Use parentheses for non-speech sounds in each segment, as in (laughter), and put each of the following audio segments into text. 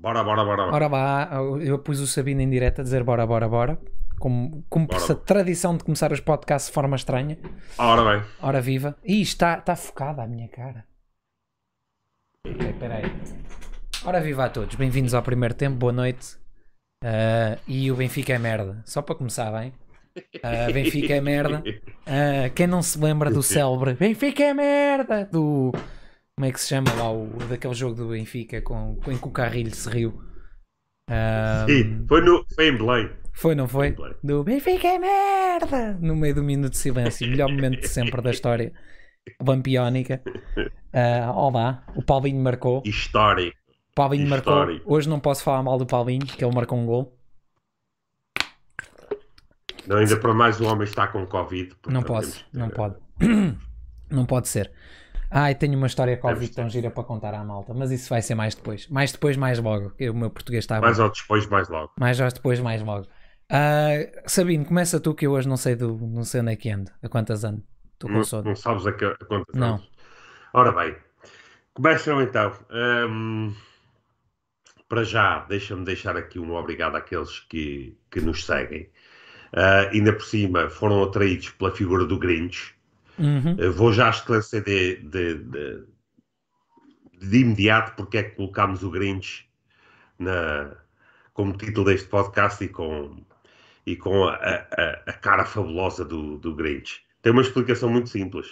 Bora, bora, bora. Bora, bora lá, eu pus o Sabino em direto a dizer bora, bora, bora. Como, como bora. essa tradição de começar os podcasts de forma estranha. Ora bem. Ora viva. Ih, está, está focada a minha cara. Espera aí. Ora viva a todos, bem-vindos ao primeiro tempo, boa noite. Uh, e o Benfica é merda. Só para começar bem. Uh, Benfica é merda. Uh, (laughs) quem não se lembra do (laughs) célebre Benfica é merda do como é que se chama lá o daquele jogo do Benfica com, com, em que o Carrilho se riu? Um, Sim, foi, no, foi em Belém. Foi, não foi? do Benfica é merda! No meio do minuto de silêncio, melhor momento de sempre da história vampionica. Uh, ah, olá, o Paulinho marcou. Histórico. O Paulinho Histórico. marcou. Hoje não posso falar mal do Paulinho, que ele marcou um gol. Não, ainda para mais o homem está com Covid. Não posso, não pode. (clears throat) não pode ser. Ai, tenho uma história Covid tão gira para contar à malta, mas isso vai ser mais depois. Mais depois, mais logo. Que o meu português está. Mais ou depois, mais logo. Mais ou depois, mais logo. Uh, ah, Sabino, começa tu que eu hoje não sei, do, não sei onde é que ando, a quantas anos? Estou com sono. Não sabes a, que, a quantas não. Anos. Ora bem, começam então. Um, para já, deixa-me deixar aqui um obrigado àqueles que, que nos seguem. Uh, ainda por cima, foram atraídos pela figura do Grinch. Uhum. Vou já esclarecer de, de, de, de, imediato porque é que colocámos o Grinch na, como título deste podcast e com, e com a, a, a cara fabulosa do, do Grinch. Tem uma explicação muito simples.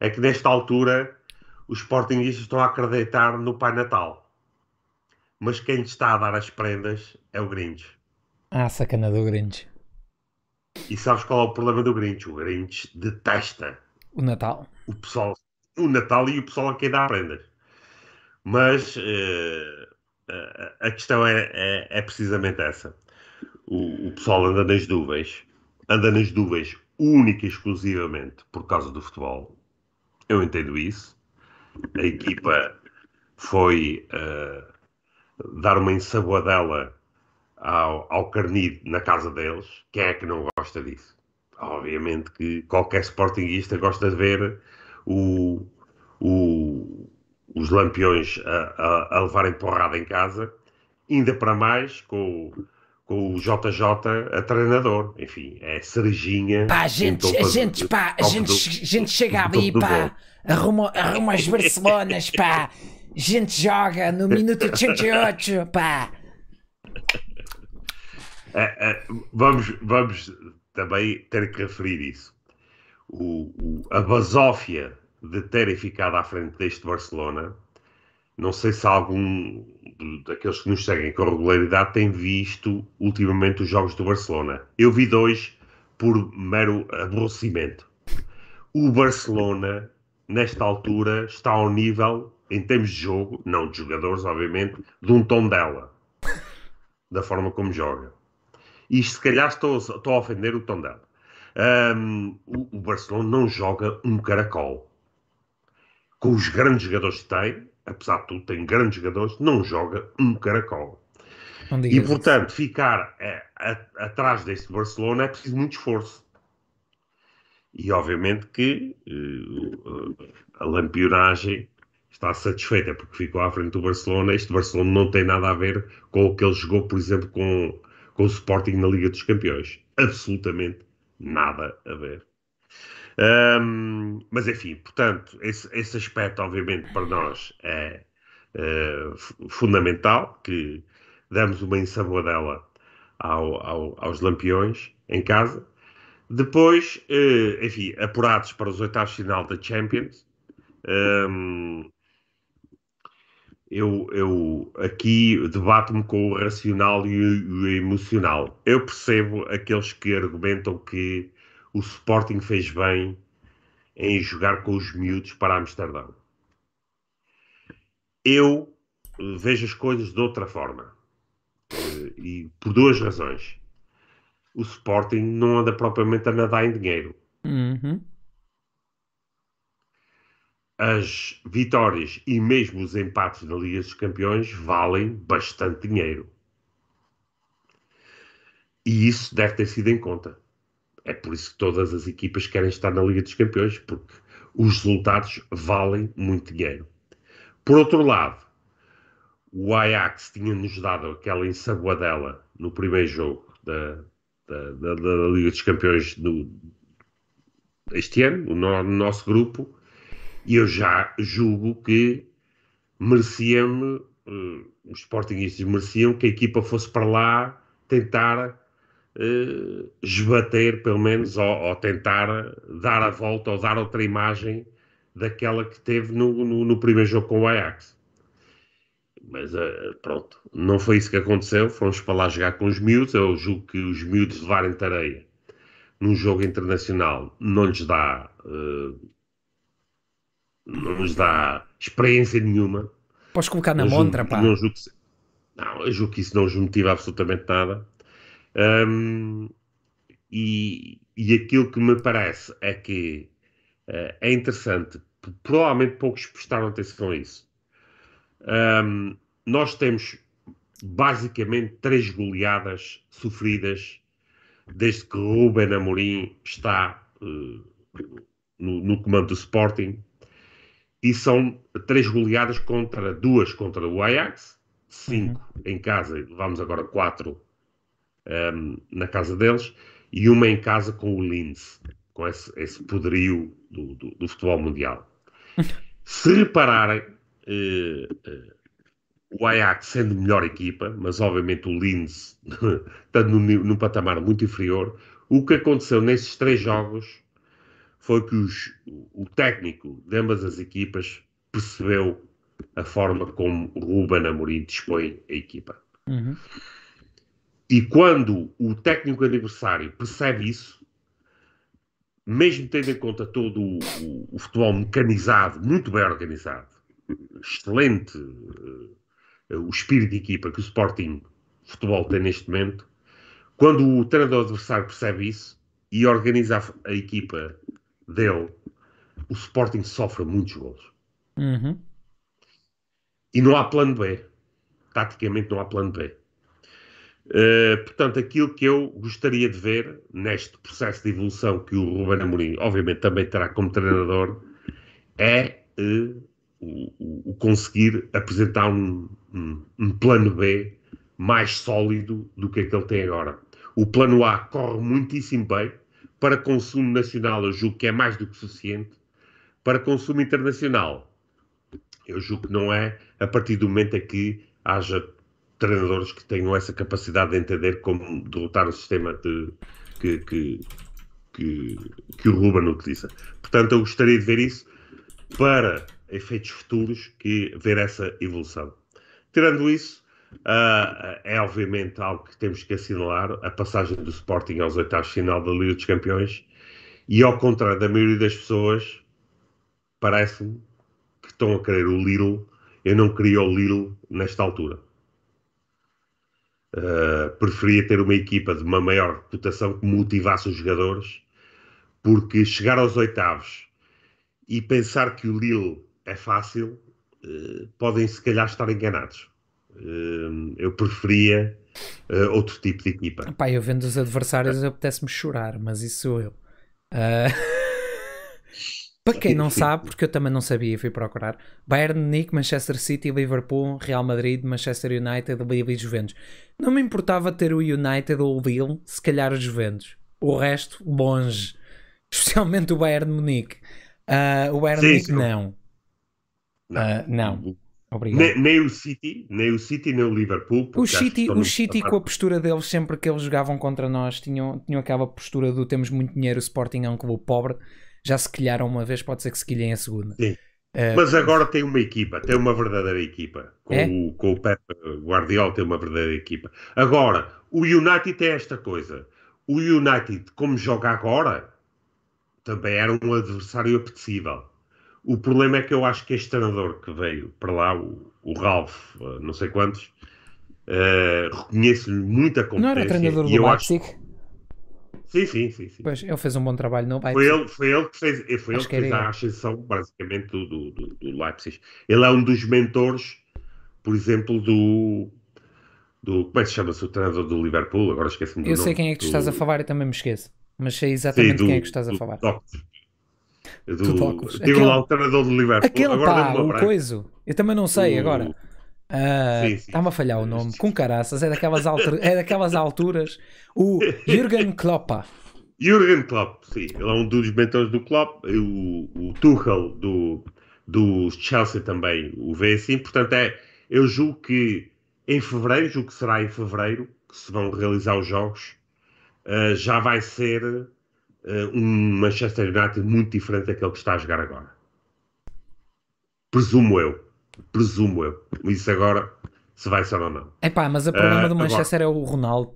É que nesta altura os Sportingistas estão a acreditar no Pai Natal. Mas quem está a dar as prendas é o Grinch. Ah, sacana do Grinch. E sabes qual é o problema do Grinch? O Grinch detesta o Natal. O pessoal, o Natal e o pessoal a quem dá prendas. Mas uh, a questão é, é, é, precisamente essa. O, o pessoal anda nas dúvidas anda nas dúvidas única e exclusivamente por causa do futebol. Eu entendo isso. A equipa foi uh, dar uma ensaboadela ao, ao Carnido na casa deles. Quem é que não gosta disso. Obviamente que qualquer sportinguista gosta de ver o, o, os lampiões a, a, a, levarem porrada em casa, ainda para mais com, com o JJ a treinador. Enfim, é cerejinha. Pá, a gente, a gente, pá, a gente, do, gente chega ali, pá, arruma, arruma as Barcelonas, pá, (laughs) gente joga no minuto 88, pá. É, é, vamos, vamos também ter que referir isso. O, o, a basófia de terem ficado à frente deste Barcelona, não sei se algum daqueles que nos seguem com regularidade tem visto ultimamente os jogos do Barcelona. Eu vi dois por mero aborrecimento. O Barcelona, nesta altura, está ao nível, em termos de jogo, não de jogadores, obviamente, de um tom dela, da forma como joga e se calhar estou, estou a ofender o Tondela. Um, o, Barcelona não joga um caracol. Com os grandes jogadores que tem, apesar de tudo, tem grandes jogadores, não joga um caracol. E portanto, isso. ficar é, a, atrás deste Barcelona é preciso muito esforço. E obviamente que uh, a lampionagem está satisfeita porque ficou à frente do Barcelona. Este Barcelona não tem nada a ver com o que ele jogou, por exemplo, com com o Sporting na Liga dos Campeões. Absolutamente nada a ver. Um, mas enfim, portanto, esse, esse, aspecto, obviamente, para nós é, é fundamental que damos uma ensaboadela ao, ao, aos lampiões em casa. Depois, eh, enfim, apurados para os oitavos de final da Champions, um, eu, eu aqui debato-me com o racional e o, o emocional. Eu percebo aqueles que argumentam que o Sporting fez bem em jogar com os miúdos para Amsterdão. Eu vejo as coisas de outra forma. Eh, e por duas razões. O Sporting não anda propriamente a nadar em dinheiro. Uhum as vitórias e mesmo os empates na Liga dos Campeões valem bastante dinheiro. E isso deve ter sido em conta. É por isso que todas as equipas querem estar na Liga dos Campeões, porque os resultados valem muito dinheiro. Por outro lado, o Ajax tinha-nos dado aquela ensaboadela no primeiro jogo da, da, da, da Liga dos Campeões deste este ano, no nosso grupo e eu já julgo que merecia-me, uh, os Sportingistas mereciam que a equipa fosse para lá tentar uh, esbater, pelo menos, ou, ou, tentar dar a volta ou dar outra imagem daquela que teve no, no, no primeiro jogo com o Ajax. Mas uh, pronto, não foi isso que aconteceu. Fomos para lá jogar com os miúdos. Eu julgo que os miúdos levarem tareia num jogo internacional não lhes dá uh, não nos dá experiência nenhuma. Podes colocar na montra, pá. Não julgo, não, eu julgo que isso não nos motiva absolutamente nada. Um, e, e aquilo que me parece é que uh, é interessante, provavelmente poucos prestaram atenção a isso. Um, nós temos basicamente três goleadas sofridas desde que Ruben Amorim está uh, no, no comando do Sporting e são três goleadas contra duas contra o Ajax, cinco uhum. em casa, levamos agora quatro um, ehm, na casa deles, e uma em casa com o Linz, com esse, esse poderio do, do, do futebol mundial. (laughs) Se repararem, eh, eh, o Ajax sendo melhor equipa, mas obviamente o Linz (laughs) estando num patamar muito inferior, o que aconteceu nesses três jogos foi que os, o técnico de ambas as equipas percebeu a forma como o Ruben Amorim dispõe a equipa. Uhum. E quando o técnico adversário percebe isso, mesmo tendo em conta todo o, o, o futebol mecanizado, muito bem organizado, excelente uh, o espírito de equipa que o Sporting Futebol tem neste momento, quando o treinador adversário percebe isso e organiza a, a equipa dele, o Sporting sofre muitos golos. Uhum. E não há plano B. Taticamente não há plano B. Uh, portanto, aquilo que eu gostaria de ver neste processo de evolução que o Ruben Amorim, obviamente, também terá como treinador, é uh, o, o, conseguir apresentar um, um, um plano B mais sólido do que aquele é que ele tem agora. O plano A corre muitíssimo bem, para consumo nacional, eu julgo que é mais do que suficiente. Para consumo internacional, eu julgo que não é a partir do momento em que haja treinadores que tenham essa capacidade de entender como derrotar o sistema de, que, que, que, que o Ruben utiliza. Portanto, eu gostaria de ver isso para efeitos futuros que ver essa evolução. Tirando isso, Uh, é obviamente algo que temos que assinalar, a passagem do Sporting aos oitavos de final da Liga dos Campeões, e ao contrário da maioria das pessoas, parece-me que estão a querer o Lille, eu não queria o Lille nesta altura. Uh, preferia ter uma equipa de uma maior reputação que motivasse os jogadores, porque chegar aos oitavos e pensar que o Lille é fácil, uh, podem se calhar estar enganados Hum, eu preferia uh, outro tipo de equipa. Pá, eu vendo os adversários, ah. eu pudesse-me chorar, mas isso sou eu. Uh... (laughs) Para quem não sabe, porque eu também não sabia e fui procurar, Bayern Munique, Manchester City, Liverpool, Real Madrid, Manchester United, Lille e Juventus. Não me importava ter o United ou o Lille, se calhar os Juventus. O resto, longe. Especialmente o Bayern Munique. Uh, o Bayern sim, Munique, não. Não. Uh, não. Uhum. Obrigado. Nem, o City, nem o City, nem o Liverpool. O City, o City com a postura deles, sempre que eles jogavam contra nós, tinham, tinham aquela postura do temos muito dinheiro, o Sporting é um clube pobre. Já se quilharam uma vez, pode ser que se quilhem a segunda. Sim. Uh, mas agora tem uma equipa, tem uma verdadeira equipa. Com, é? o, com o Pep Guardiola tem uma verdadeira equipa. Agora, o United é esta coisa. O United, como joga agora, também era um adversário apetecível. O problema é que eu acho que este treinador que veio para lá, o, o Ralph, eh, não sei quantos, uh, reconheço-lhe muita competência. Não era treinador do Leipzig? Acho... Sim, sim, sim, sim. Pois, ele fez um bom trabalho no Leipzig. Foi ele, foi ele que fez, eh, foi ele que fez a ascensão, basicamente, do, do, do, Leipzig. Ele é um dos mentores, por exemplo, do, do como é que se chama-se o treinador do Liverpool? Agora esqueci-me do Eu nome. É sei quem é que tu estás a falar e também me esqueço, mas sei exatamente Sim, do, quem é que estás a falar. Doctor do, tocos. lá o treinador do Liverpool. Aquele agora pá, o coiso. Eu também não sei o... agora. Uh, ah, Está-me a falhar o nome. Com caraças, é daquelas, alter... é daquelas alturas. O Jürgen Klopp Jürgen Klopp, sim. Ele é um dos mentores do Klopp. O, o Tuchel do, do Chelsea também o vê assim. Portanto, é, eu julgo que em fevereiro, julgo que será em fevereiro, que se vão realizar os jogos. Uh, já vai ser eh, um Manchester United muito diferente daquele que está a jogar agora. Presumo eu. Presumo eu. Isso agora se vai ser ou não. É pá, mas o problema uh, do Manchester agora... é o Ronaldo.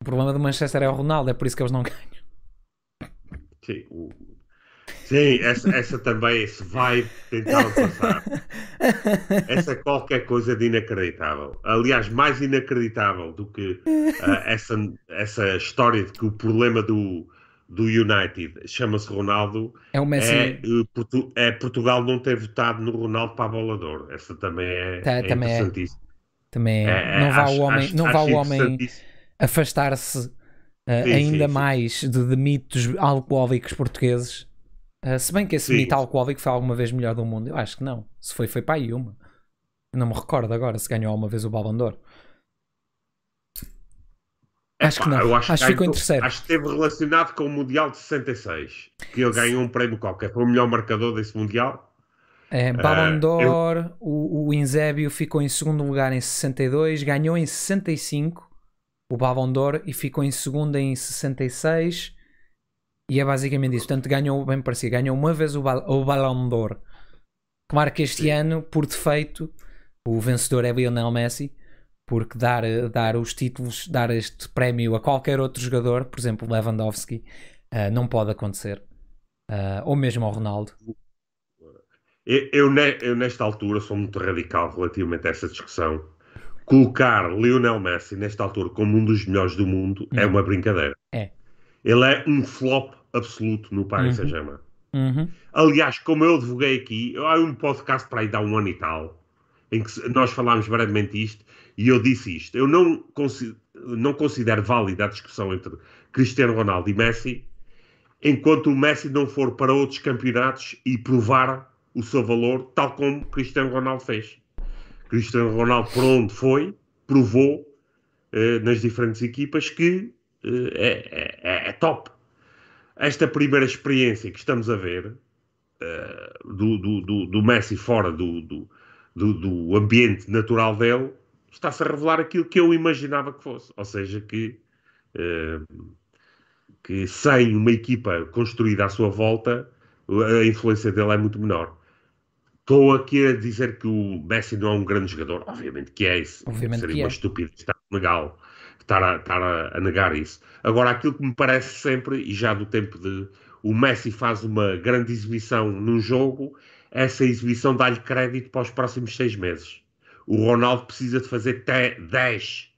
O problema do Manchester é o Ronaldo, é por isso que eles não (laughs) ganham. Sim, o... Sim essa, essa também, se vai tentar passar. (laughs) Essa é qualquer coisa de inacreditável. Aliás, mais inacreditável do que uh, essa, essa história de que o problema do, do United, chama-se Ronaldo. É o Messi. É, eh, Portu é, Portugal não ter votado no Ronaldo para a bolador. Essa também é, tá, é também é. interessantíssima. Também é. É, não vá acho, o homem, acho, não vá o homem afastar-se uh, ainda sim, mais sim. De, de, mitos alcoólicos portugueses. Uh, se bem que esse sim. mito alcoólico foi alguma vez melhor do mundo, eu acho que não. Se foi, foi para aí uma. Não me recordo agora se ganhou alguma vez o Ballon Acho que não. Eu acho, acho que ficou em terceiro. Acho que esteve relacionado com o Mundial de 66, que ele ganhou um prémio qualquer. Foi o melhor marcador desse Mundial. É, eh, Ballon d'Or, uh, eu... o, o Inzébio ficou em segundo lugar em 62, ganhou em 65 o Ballon d'Or e ficou em segundo em 66. E é basicamente isso. Portanto, ganhou bem parecido. Ganhou uma vez o, ba o Ballon d'Or. Claro que este Sim. ano, por defeito, o vencedor é Lionel Messi porque dar, dar os títulos, dar este prémio a qualquer outro jogador, por exemplo Lewandowski, uh, não pode acontecer, uh, ou mesmo ao Ronaldo. Eu, eu, eu, nesta altura, sou muito radical relativamente a essa discussão. Colocar Lionel Messi, nesta altura, como um dos melhores do mundo é uhum. é uma brincadeira. É. Ele é um flop absoluto no Paris uhum. Saint-Germain. Uhum. Aliás, como eu advoguei aqui, há um podcast para aí dar um ano e tal, em que nós falámos brevemente isto, e eu disse isto, eu não, considero, não considero válida a discussão entre Cristiano Ronaldo e Messi, enquanto o Messi não for para outros campeonatos e provar o seu valor, tal como Cristiano Ronaldo fez. Cristiano Ronaldo, por onde foi, provou eh, nas diferentes equipas que eh, é, é, é, é top. Esta primeira experiência que estamos a ver eh, do, do, do, do, Messi fora do, do, do ambiente natural dele está-se a revelar aquilo que eu imaginava que fosse. Ou seja, que, eh, que sem uma equipa construída à sua volta, a influência dele é muito menor. Estou aqui a dizer que o Messi não é um grande jogador, obviamente que é isso. Obviamente Seria que uma é. estupidez estar legal estar, a, estar a, a, negar isso. Agora, aquilo que me parece sempre, e já do tempo de o Messi faz uma grande exibição num jogo, essa exibição dá-lhe crédito para os próximos seis meses o Ronaldo precisa de fazer até 10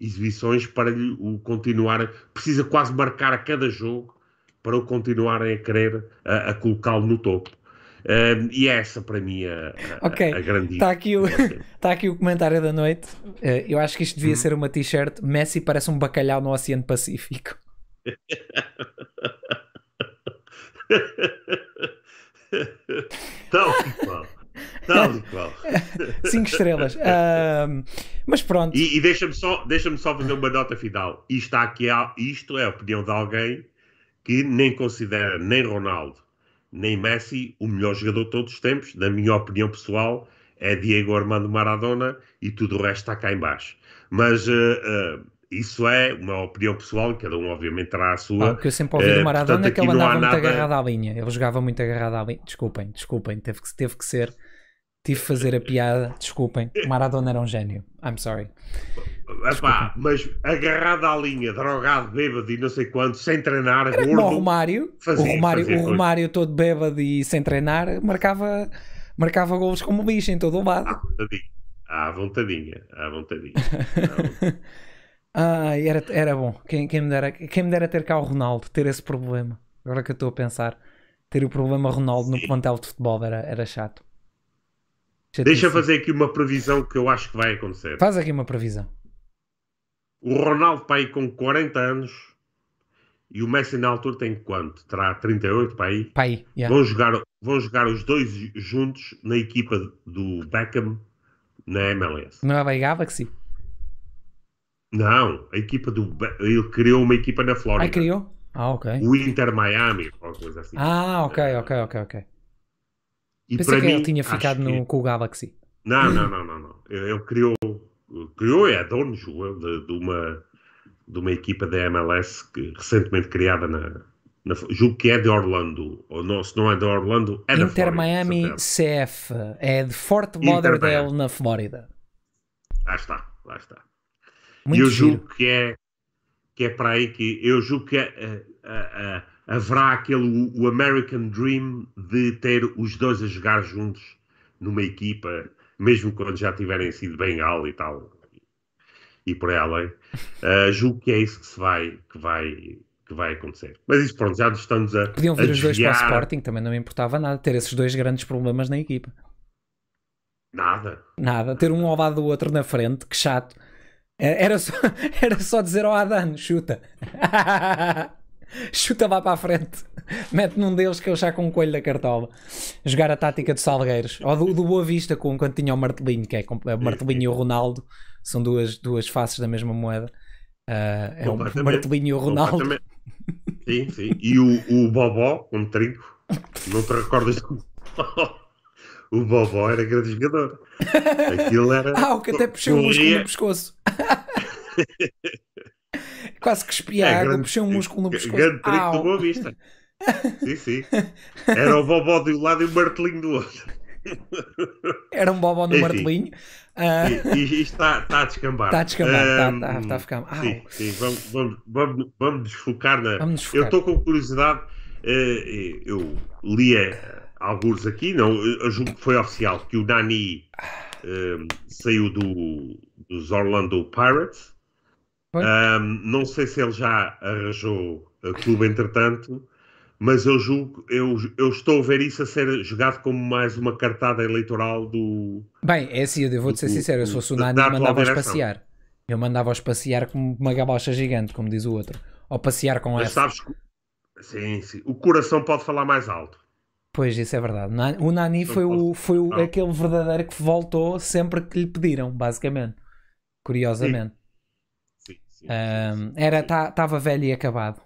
exibições para lhe, o continuar, precisa quase marcar a cada jogo para o continuarem a querer a, a colocá-lo no topo. Um, e é essa para mim a, a, okay. a grande está aqui, o, está (laughs) aqui o comentário da noite. Uh, eu acho que isto devia hum. ser uma t-shirt. Messi parece um bacalhau no Oceano Pacífico. (laughs) então, (laughs) Tal e qual. (laughs) Cinco estrelas. mas pronto. E, e deixa-me só, deixa só fazer uma nota final. Isto, aqui, isto é a opinião de alguém que nem considera nem Ronaldo nem Messi o melhor jogador de todos os tempos. Na minha opinião pessoal, é Diego Armando Maradona e tudo o resto está cá embaixo. Mas. Uh, uh, isso é uma opinião pessoal, cada um obviamente terá a sua. Ah, o que eu sempre ouvi do eh, Maradona é que ele andava muito nada... agarrado à linha, ele jogava muito agarrado à linha. Desculpem, desculpem, teve que, teve que ser. Tive de fazer a piada, desculpem. Maradona era um gênio. I'm sorry. Epá, mas agarrado à linha, drogado, bêbado e não sei quanto, sem treinar, era gordo. o Romário, fazia, o Romário, o Romário todo bêbado e sem treinar, marcava, marcava golos como bicho em todo o lado. À vontadinha, à vontadinha. À ah, (laughs) era, era bom. Quem, quem, me dera, quem me dera ter cá o Ronaldo, ter esse problema. Agora que eu estou a pensar, ter o problema Ronaldo Sim. no plantel de futebol era, era chato. Deixa eu fazer aqui uma previsão que eu acho que vai acontecer. Faz aqui uma previsão. O Ronaldo para aí com 40 anos e o Messi na altura tem quanto? Terá 38 para aí? Para aí, yeah. vão, jogar, vão jogar os dois juntos na equipa do Beckham na MLS. Não é Baigava que sim? Não, a equipa do. Ele criou uma equipa na ah, Flórida. Ah, criou? Ah, ok. O Inter Miami, alguma coisa assim. Ah, ok, ok, ok, ok. E Pensei que mim, ele tinha ficado no, que... com o Galaxy. Não, não, não, não. não. Ele criou, criou é dono, jogo de, de, uma, de uma equipa da MLS que, recentemente criada na, na, Julgo que é de Orlando, ou não, se não é de Orlando, é Inter Flórida, Miami CF. É de Fort Lauderdale, na Flórida. Lá está, lá está. Muito e eu giro. julgo que é, que é para aí que. Eu julgo que é, é, é haverá aquele o American Dream de ter os dois a jogar juntos numa equipa, mesmo quando já tiverem sido bem al e tal e por aí além. Uh, julgo que é isso que se vai que vai que vai acontecer. Mas isso pronto, já estamos a podiam vir a os dois para o Sporting também não me importava nada ter esses dois grandes problemas na equipa. Nada. Nada. Ter um ao lado do outro na frente, que chato. É, era só, (laughs) era só dizer ao Adano, chuta. (laughs) Chuta lá para a frente. Mete num deles que eu já com o coelho da cartola. Jogar a tática de Salgueiros. Ou do, do Boa Vista, com, quando tinha o Martelinho, que é, é o Martelinho e o Ronaldo. São duas, duas faces da mesma moeda. Uh, é o Martelinho e o Ronaldo. Sim, sim. E o, o Bobó, um trigo. Não te recordas o Bobó era grande jogador. Aquilo era. Ah, o que até puxou o músculo no pescoço. (laughs) (laughs) Quase que espiar, é, água, grande, puxei um músculo no é, pescoço. Grande trigo do Boa Vista. sim, sim. Era o bobó de um lado e o martelinho do outro. Era um bobó no Enfim, martelinho. Uh... E, ah, e está, está a descambar. Está a descambar, um, está, está, a ficar. Sim, sim, vamos, vamos, vamos, vamos desfocar na. Vamos desfocar. Eu estou com curiosidade. Uh, eu li eh, alguns aqui, não, eh, eu julgo que foi oficial que o Nani uh, saiu do, dos Orlando Pirates um, não sei se ele já arranjou clube entretanto, mas eu julgo, eu, eu estou a ver isso a ser jogado como mais uma cartada eleitoral do. Bem, é assim, eu vou-te ser sincero, se fosse o Nani, mandava-os passear. Eu mandava-os passear como uma galocha gigante, como diz o outro. Ou passear com essa. Sabes, sim, sim. O coração pode falar mais alto. Pois, isso é verdade. O Nani foi, o, foi o, aquele verdadeiro que voltou sempre que lhe pediram, basicamente. Curiosamente era, estava tá, velho e acabado.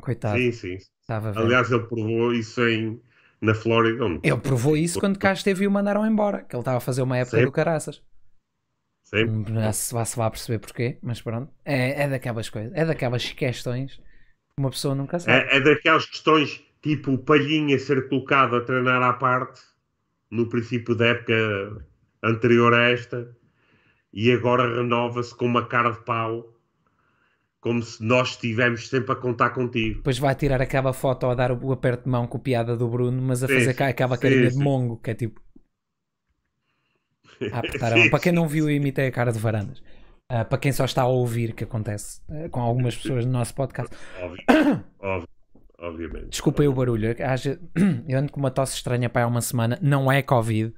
Coitado. Sim, sim. Tava velho. Aliás, ele provou isso em, na Flórida. Onde... Ele provou isso quando cá esteve e o mandaram embora, que ele estava a fazer uma época Sempre. do caraças. Sempre. Hum, se, vá, se perceber porquê, mas pronto. É, é daquelas coisas, é daquelas questões que uma pessoa nunca sabe. É, é daquelas questões tipo o Palhinha ser colocado a treinar à parte no princípio da época anterior a esta e agora renova-se com uma cara de pau como se nós estivemos sempre a contar contigo. Depois vai tirar aquela foto a dar o aperto de mão copiada do Bruno, mas a sim, fazer cá aquela carinha de mongo, que é tipo. A (laughs) apertar ah, a mão. Para quem não viu, eu imitei a cara de Varandas. Uh, para quem só está a ouvir, que acontece uh, com algumas pessoas no nosso podcast. Óbvio, (coughs) óbvio, obviamente. Desculpem o barulho. É (coughs) eu ando com uma tosse estranha para há uma semana. Não é Covid.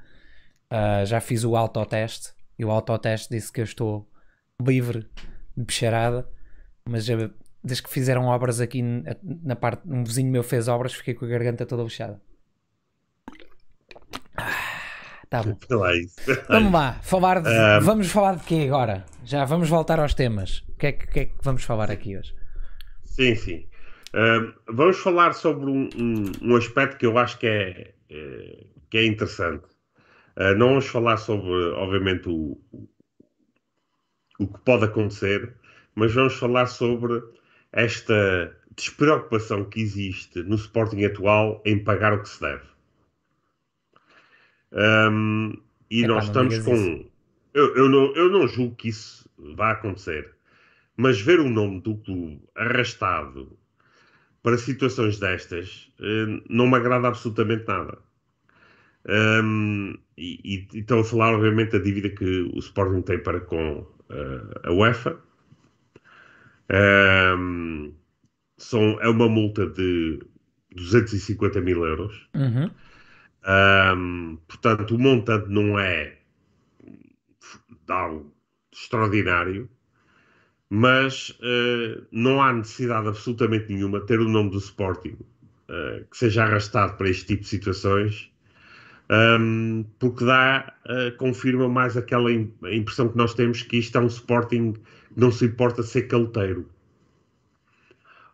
Uh, já fiz o autoteste e o autoteste disse que eu estou livre de bicharada mas desde que fizeram obras aqui na parte, um vizinho meu fez obras, fiquei com a garganta toda fechada. Ah, tá bom. (laughs) É (laughs) vamos lá, falar de, um... vamos falar de quê agora? Já vamos voltar aos temas. O que é que, que, é que vamos falar aqui hoje? Sim, sim. Um, vamos falar sobre um, um, aspecto que eu acho que é, é que é interessante. Uh, não vamos falar sobre, obviamente, o, o que pode acontecer, mas vamos falar sobre esta despreocupação que existe no Sporting atual em pagar o que se deve. Um, e Epá, nós estamos com. Eu, eu, não, eu não julgo que isso vá acontecer, mas ver o nome do clube arrastado para situações destas eh, não me agrada absolutamente nada. Um, e, e estão a falar, obviamente, da dívida que o Sporting tem para com uh, a UEFA, um, são, é uma multa de 250 mil euros. Uhum. Um, portanto, o montante não é algo extraordinário, mas uh, não há necessidade absolutamente nenhuma ter o nome do Sporting uh, que seja arrastado para este tipo de situações. Um, porque dá, uh, confirma mais aquela impressão que nós temos que isto é um Sporting não se importa ser caloteiro.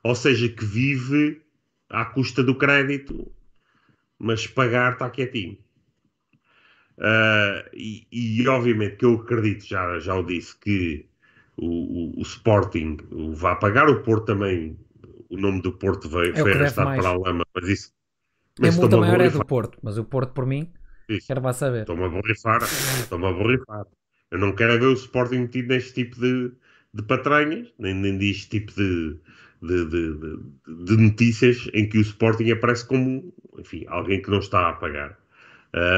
Ou seja, que vive à custa do crédito, mas pagar está quietinho. Uh, e, e, obviamente que eu acredito, já, já o disse, que o, o, o Sporting vai pagar, o Porto também, o nome do Porto veio, foi é arrastado para a lama, mas isso. É mas a multa maior é do Porto, mas o Porto por mim, isso. quero vá saber. Estou-me a borrifar, estou-me a borrifar. Eu não quero é ver o Sporting metido neste tipo de, de patranhas, nem, nem diz tipo de, de, de, de, notícias em que o Sporting aparece como, enfim, alguém que não está a pagar.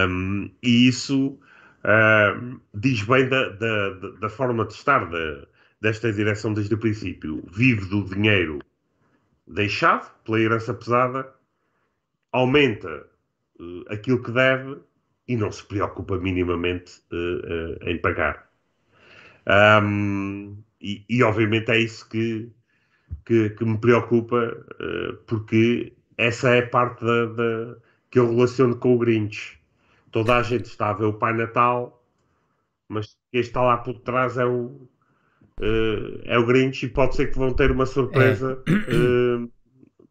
Um, e isso diz bem da, da, da, forma de estar da, desta direção desde o princípio. Vive do dinheiro deixado pela herança pesada, aumenta uh, aquilo que deve e não se preocupa minimamente uh, uh, em pagar. Um, e, obviamente é isso que, que, que me preocupa, uh, porque essa é a parte da, da, que eu relaciono com o Grinch. Toda a gente está a ver o Pai Natal, mas quem está lá por trás é o, uh, é o Grinch e pode ser que vão ter uma surpresa. É. Uh,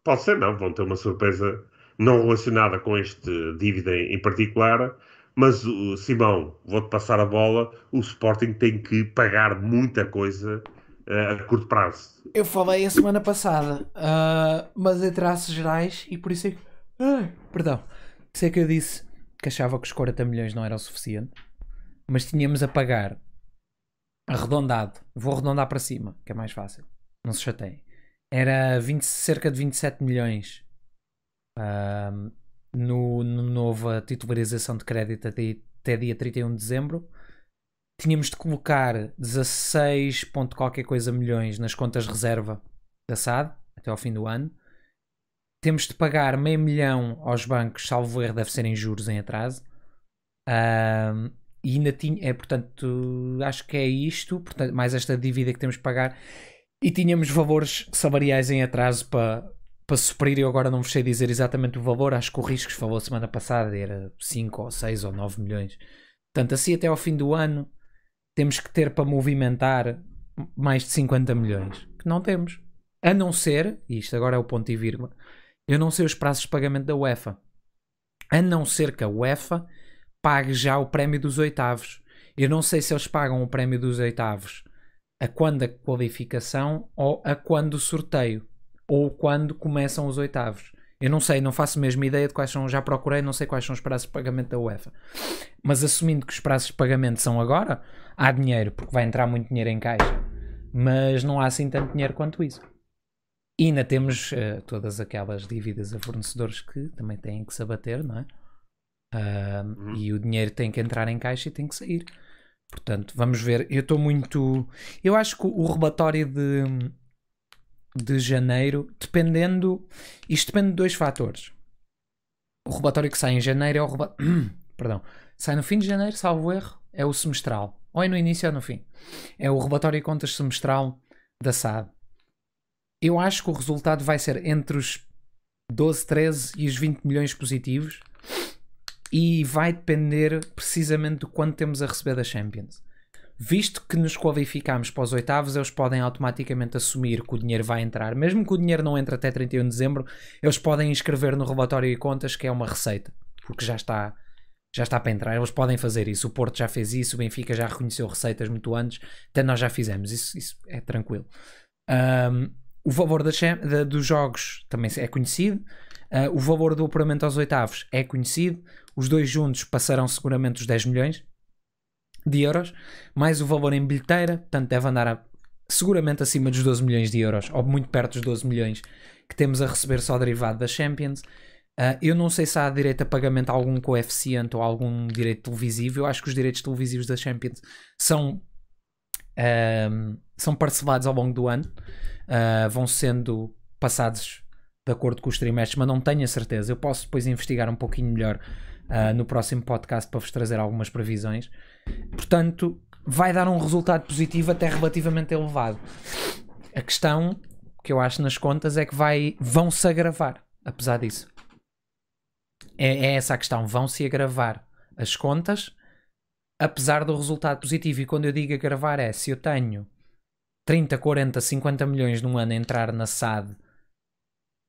pode ser, não, vão ter uma surpresa não relacionada com este dívida em particular, mas, Simão, vou-te passar a bola. O Sporting tem que pagar muita coisa uh, a curto prazo. Eu falei a semana passada, uh, mas em traços gerais, e por isso é que. perdão. Por isso é que eu disse que achava que os 40 milhões não era o suficiente, mas tínhamos a pagar arredondado. Vou arredondar para cima, que é mais fácil. Não se chateiem. Era 20, cerca de 27 milhões. Uh, no, no nova titularização de crédito até, até dia 31 de dezembro. Tínhamos de colocar 16 ponto qualquer coisa milhões nas contas reserva da SAD até ao fim do ano. Temos de pagar meio milhão aos bancos, salvo erro, deve ser em juros em atraso. Um, e ainda tinha, é, portanto, acho que é isto, portanto, mais esta dívida que temos de pagar. E tínhamos valores salariais em atraso para para suprir, eu agora não vos sei dizer exatamente o valor, acho que o risco que falou semana passada, era 5 ou 6 ou 9 milhões. Portanto, assim até ao fim do ano temos que ter para movimentar mais de 50 milhões, que não temos. A não ser, e isto agora é o ponto e vírgula, eu não sei os prazos de pagamento da UEFA. A não ser que a UEFA pague já o prémio dos oitavos. Eu não sei se eles pagam o prémio dos oitavos a quando a qualificação ou a quando o sorteio ou quando começam os oitavos. Eu não sei, não faço a mesma ideia de quais são, já procurei, não sei quais são os prazos de pagamento da UEFA. Mas assumindo que os prazos de pagamento são agora, há dinheiro, porque vai entrar muito dinheiro em caixa. Mas não há assim tanto dinheiro quanto isso. E ainda temos uh, todas aquelas dívidas a fornecedores que também têm que se abater, não é? Uh, E o dinheiro tem que entrar em caixa e tem que sair. Portanto, vamos ver. Eu estou muito. Eu acho que o rebatório de de janeiro, dependendo. Isto depende de dois fatores. O relatório que sai em janeiro é o relatório. (coughs) Perdão. Sai no fim de janeiro, salvo erro, é o semestral. Ou é no início ou é no fim. É o relatório de contas semestral da SAD. Eu acho que o resultado vai ser entre os 12, 13 e os 20 milhões positivos e vai depender precisamente do quanto temos a receber da Champions visto que nos qualificamos para os oitavos, eles podem automaticamente assumir que o dinheiro vai entrar. Mesmo que o dinheiro não entre até 31 de dezembro, eles podem inscrever no relatório de contas que é uma receita, porque já está, já está para entrar. Eles podem fazer isso. O Porto já fez isso, o Benfica já reconheceu receitas muito antes, até nós já fizemos. Isso, isso é tranquilo. Um, o valor da, da, dos jogos também é conhecido. Uh, o valor do apuramento aos oitavos é conhecido. Os dois juntos passarão seguramente os 10 milhões, de euros, mais o valor em bilheteira, portanto deve andar a, seguramente acima dos 12 milhões de euros, ou muito perto dos 12 milhões que temos a receber só derivado da Champions. Uh, eu não sei se há direito a pagamento a algum coeficiente ou algum direito televisivo. Eu acho que os direitos televisivos da Champions são, uh, são parcelados ao longo do ano, uh, vão sendo passados de acordo com os trimestres, mas não tenho a certeza. Eu posso depois investigar um pouquinho melhor ah, no próximo podcast para vos trazer algumas previsões. Portanto, vai dar um resultado positivo até relativamente elevado. A questão que eu acho nas contas é que vai, vão se agravar, apesar disso. É, é essa a questão, vão se agravar as contas, apesar do resultado positivo. E quando eu digo agravar é se eu tenho 30, 40, 50 milhões num ano a entrar na SAD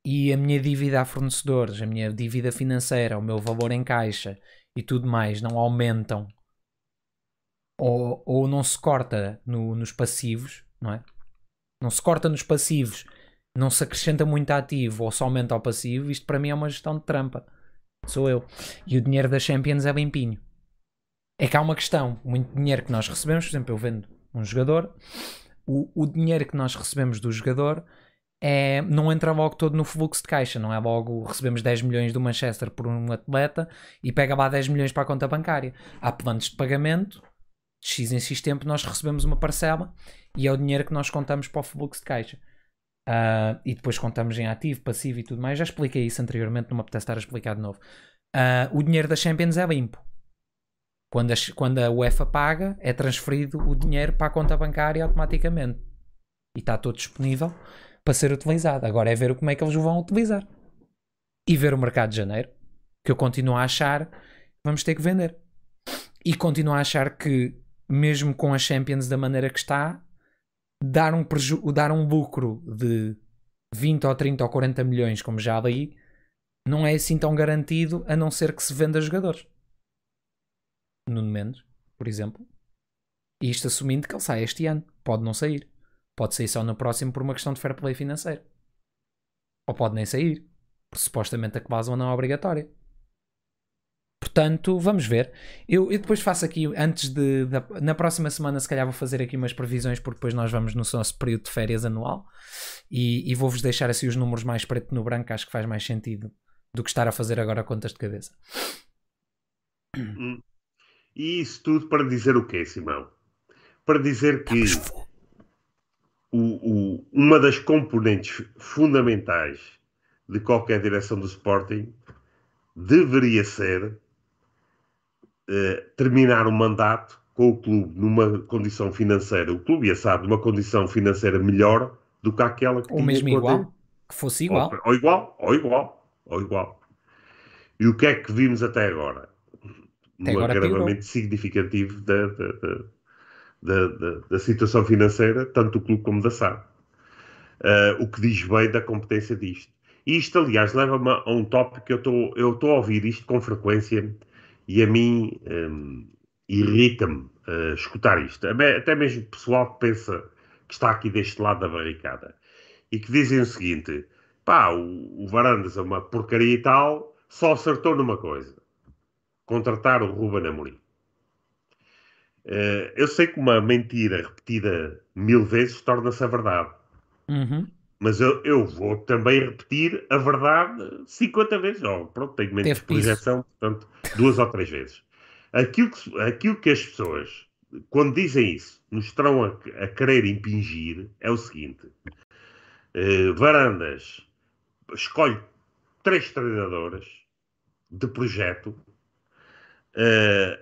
e a minha dívida a fornecedores, a minha dívida financeira, o meu valor em caixa e tudo mais não aumentam ou, ou não se corta no, nos passivos, não é? Não se corta nos passivos, não se acrescenta muito ativo ou aumenta ao passivo, isto para mim é uma gestão de trampa. Sou eu. E o dinheiro das Champions é limpinho. É que há uma questão. Muito dinheiro que nós recebemos, por exemplo, eu vendo um jogador, o, o dinheiro que nós recebemos do jogador é, não entra logo todo no fluxo de caixa, não é logo recebemos 10 milhões do Manchester por um atleta e pega lá 10 milhões para a conta bancária. Há planos de pagamento de X em X tempo nós recebemos uma parcela e é o dinheiro que nós contamos para o fluxo de caixa. Uh, e depois contamos em ativo, passivo e tudo mais. Já expliquei isso anteriormente, não me apetece estar a explicar de novo. Uh, o dinheiro da Champions é limpo. Quando a, quando a UEFA paga, é transferido o dinheiro para a conta bancária automaticamente. E está todo disponível para ser utilizado. Agora é ver como é que eles o vão utilizar. E ver o mercado de janeiro, que eu continuo a achar vamos ter que vender. E continuo a achar que mesmo com a Champions da maneira que está, dar um, preju dar um lucro de 20 ou 30 ou 40 milhões, como já li, não é assim tão garantido a não ser que se venda jogadores. Nuno Mendes, por exemplo. Isto assumindo que ele sai este ano. Pode não sair. Pode sair só no próximo por uma questão de fair play financeiro. Ou pode nem sair. Porque supostamente a cláusula não é obrigatória. Portanto, vamos ver. Eu, eu depois faço aqui, antes de, Na próxima semana, se calhar, vou fazer aqui umas previsões, porque depois nós vamos no nosso período de férias anual e, e vou-vos deixar assim os números mais preto no branco, acho que faz mais sentido do que estar a fazer agora contas de cabeça. Hum. E isso tudo para dizer o quê, Simão? Para dizer que o, o, uma das componentes fundamentais de qualquer direção do Sporting deveria ser eh, terminar o um mandato com o clube numa condição financeira, o clube ia sabe, numa condição financeira melhor do que aquela que Ou mesmo igual, ter. que fosse igual. Ou, ou, igual, ou igual, ou igual. E o que é que vimos até agora? Até um agora agravamento piorou. significativo da da, da, da, da, situação financeira, tanto do clube como da SAD. Uh, eh, o que diz bem da competência disto. E isto, aliás, leva-me a um tópico que eu estou a ouvir isto com frequência e a mim um, irrita-me uh, escutar isto. Até mesmo o pessoal que pensa que está aqui deste lado da barricada e que dizem o seguinte: pá, o, o Varandas é uma porcaria e tal, só acertou numa coisa: contratar o Ruben Amorim. Uh, eu sei que uma mentira repetida mil vezes torna-se a verdade. Uhum. Mas eu, eu vou também repetir a verdade 50 vezes. Oh, pronto, tenho menos projeção, portanto, duas ou três vezes. Aquilo que, aquilo que as pessoas, quando dizem isso, nos estão a, a querer impingir é o seguinte: eh, Varandas escolhe três treinadoras de projeto. Eh,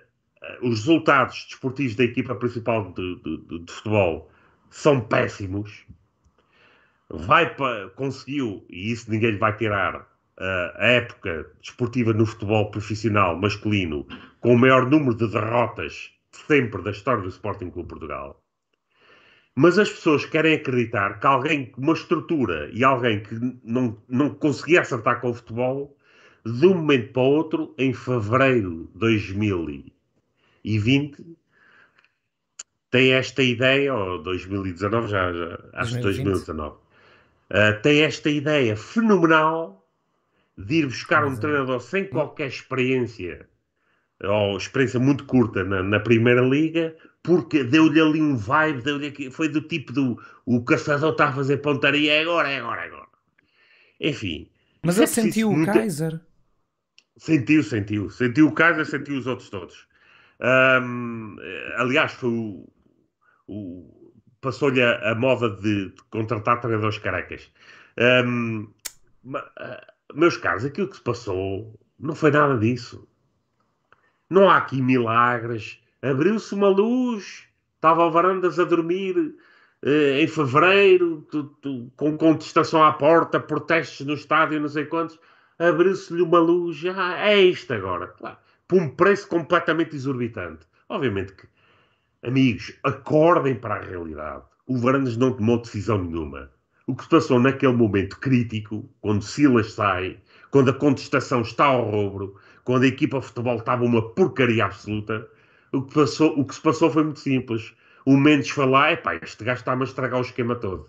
os resultados desportivos da equipa principal de, de, de, de futebol são péssimos vai para, conseguiu, e isso ninguém lhe vai tirar, a época desportiva no futebol profissional masculino com o maior número de derrotas sempre da história do Sporting Clube Portugal. Mas as pessoas querem acreditar que alguém, uma estrutura e alguém que não, não conseguia acertar com o futebol, de um momento para o outro, em fevereiro de 2020, tem esta ideia, ou 2019, já, já acho 2020. 2019, ah, tem esta ideia fenomenal de ir buscar um é. treinador sem qualquer experiência ou experiência muito curta na, na Primeira Liga, porque deu-lhe ali um vibe, deu-lhe foi do tipo do o caçador está a fazer pontaria, é agora, é agora, é agora. Enfim. Mas é ele sentiu o muita... Kaiser. Sentiu, sentiu. Sentiu o Kaiser, sentiu os outros todos. Um, aliás, foi o passou-lhe a, a, moda de, de contratar treinadores carecas. Um, ah, meus caros, aquilo que se passou não foi nada disso. Não há aqui milagres. Abriu-se uma luz, estava ao Varandas a dormir eh, em fevereiro, tu, tu, com contestação à porta, protestos no estádio, não sei quantos. Abriu-se-lhe uma luz, ah, é isto agora, claro, por um preço completamente exorbitante. Obviamente que Amigos, acordem para a realidade. O Varandas não tomou decisão nenhuma. O que se passou naquele momento crítico, quando Silas sai, quando a contestação está ao rubro, quando a equipa de futebol estava uma porcaria absoluta, o que, passou, o que se passou foi muito simples. O Mendes foi lá, epá, este gajo está-me a estragar o esquema todo.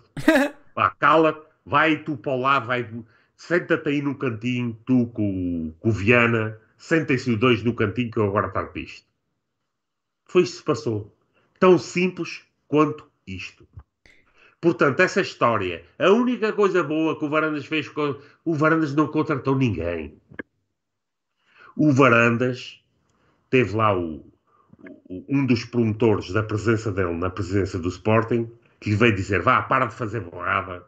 Vá (laughs) cala, vai tu para lá, vai... Senta-te aí no cantinho, tu com, com o Viana, sentem-se os dois no cantinho que eu agora trato isto. Foi isso que se passou. Tão simples quanto isto. Portanto, essa história, a única coisa boa que o Varandas fez, o Varandas não contratou ninguém. O Varandas teve lá o, o, um dos promotores da presença dele na presença do Sporting, que lhe veio dizer: vá, para de fazer borrada,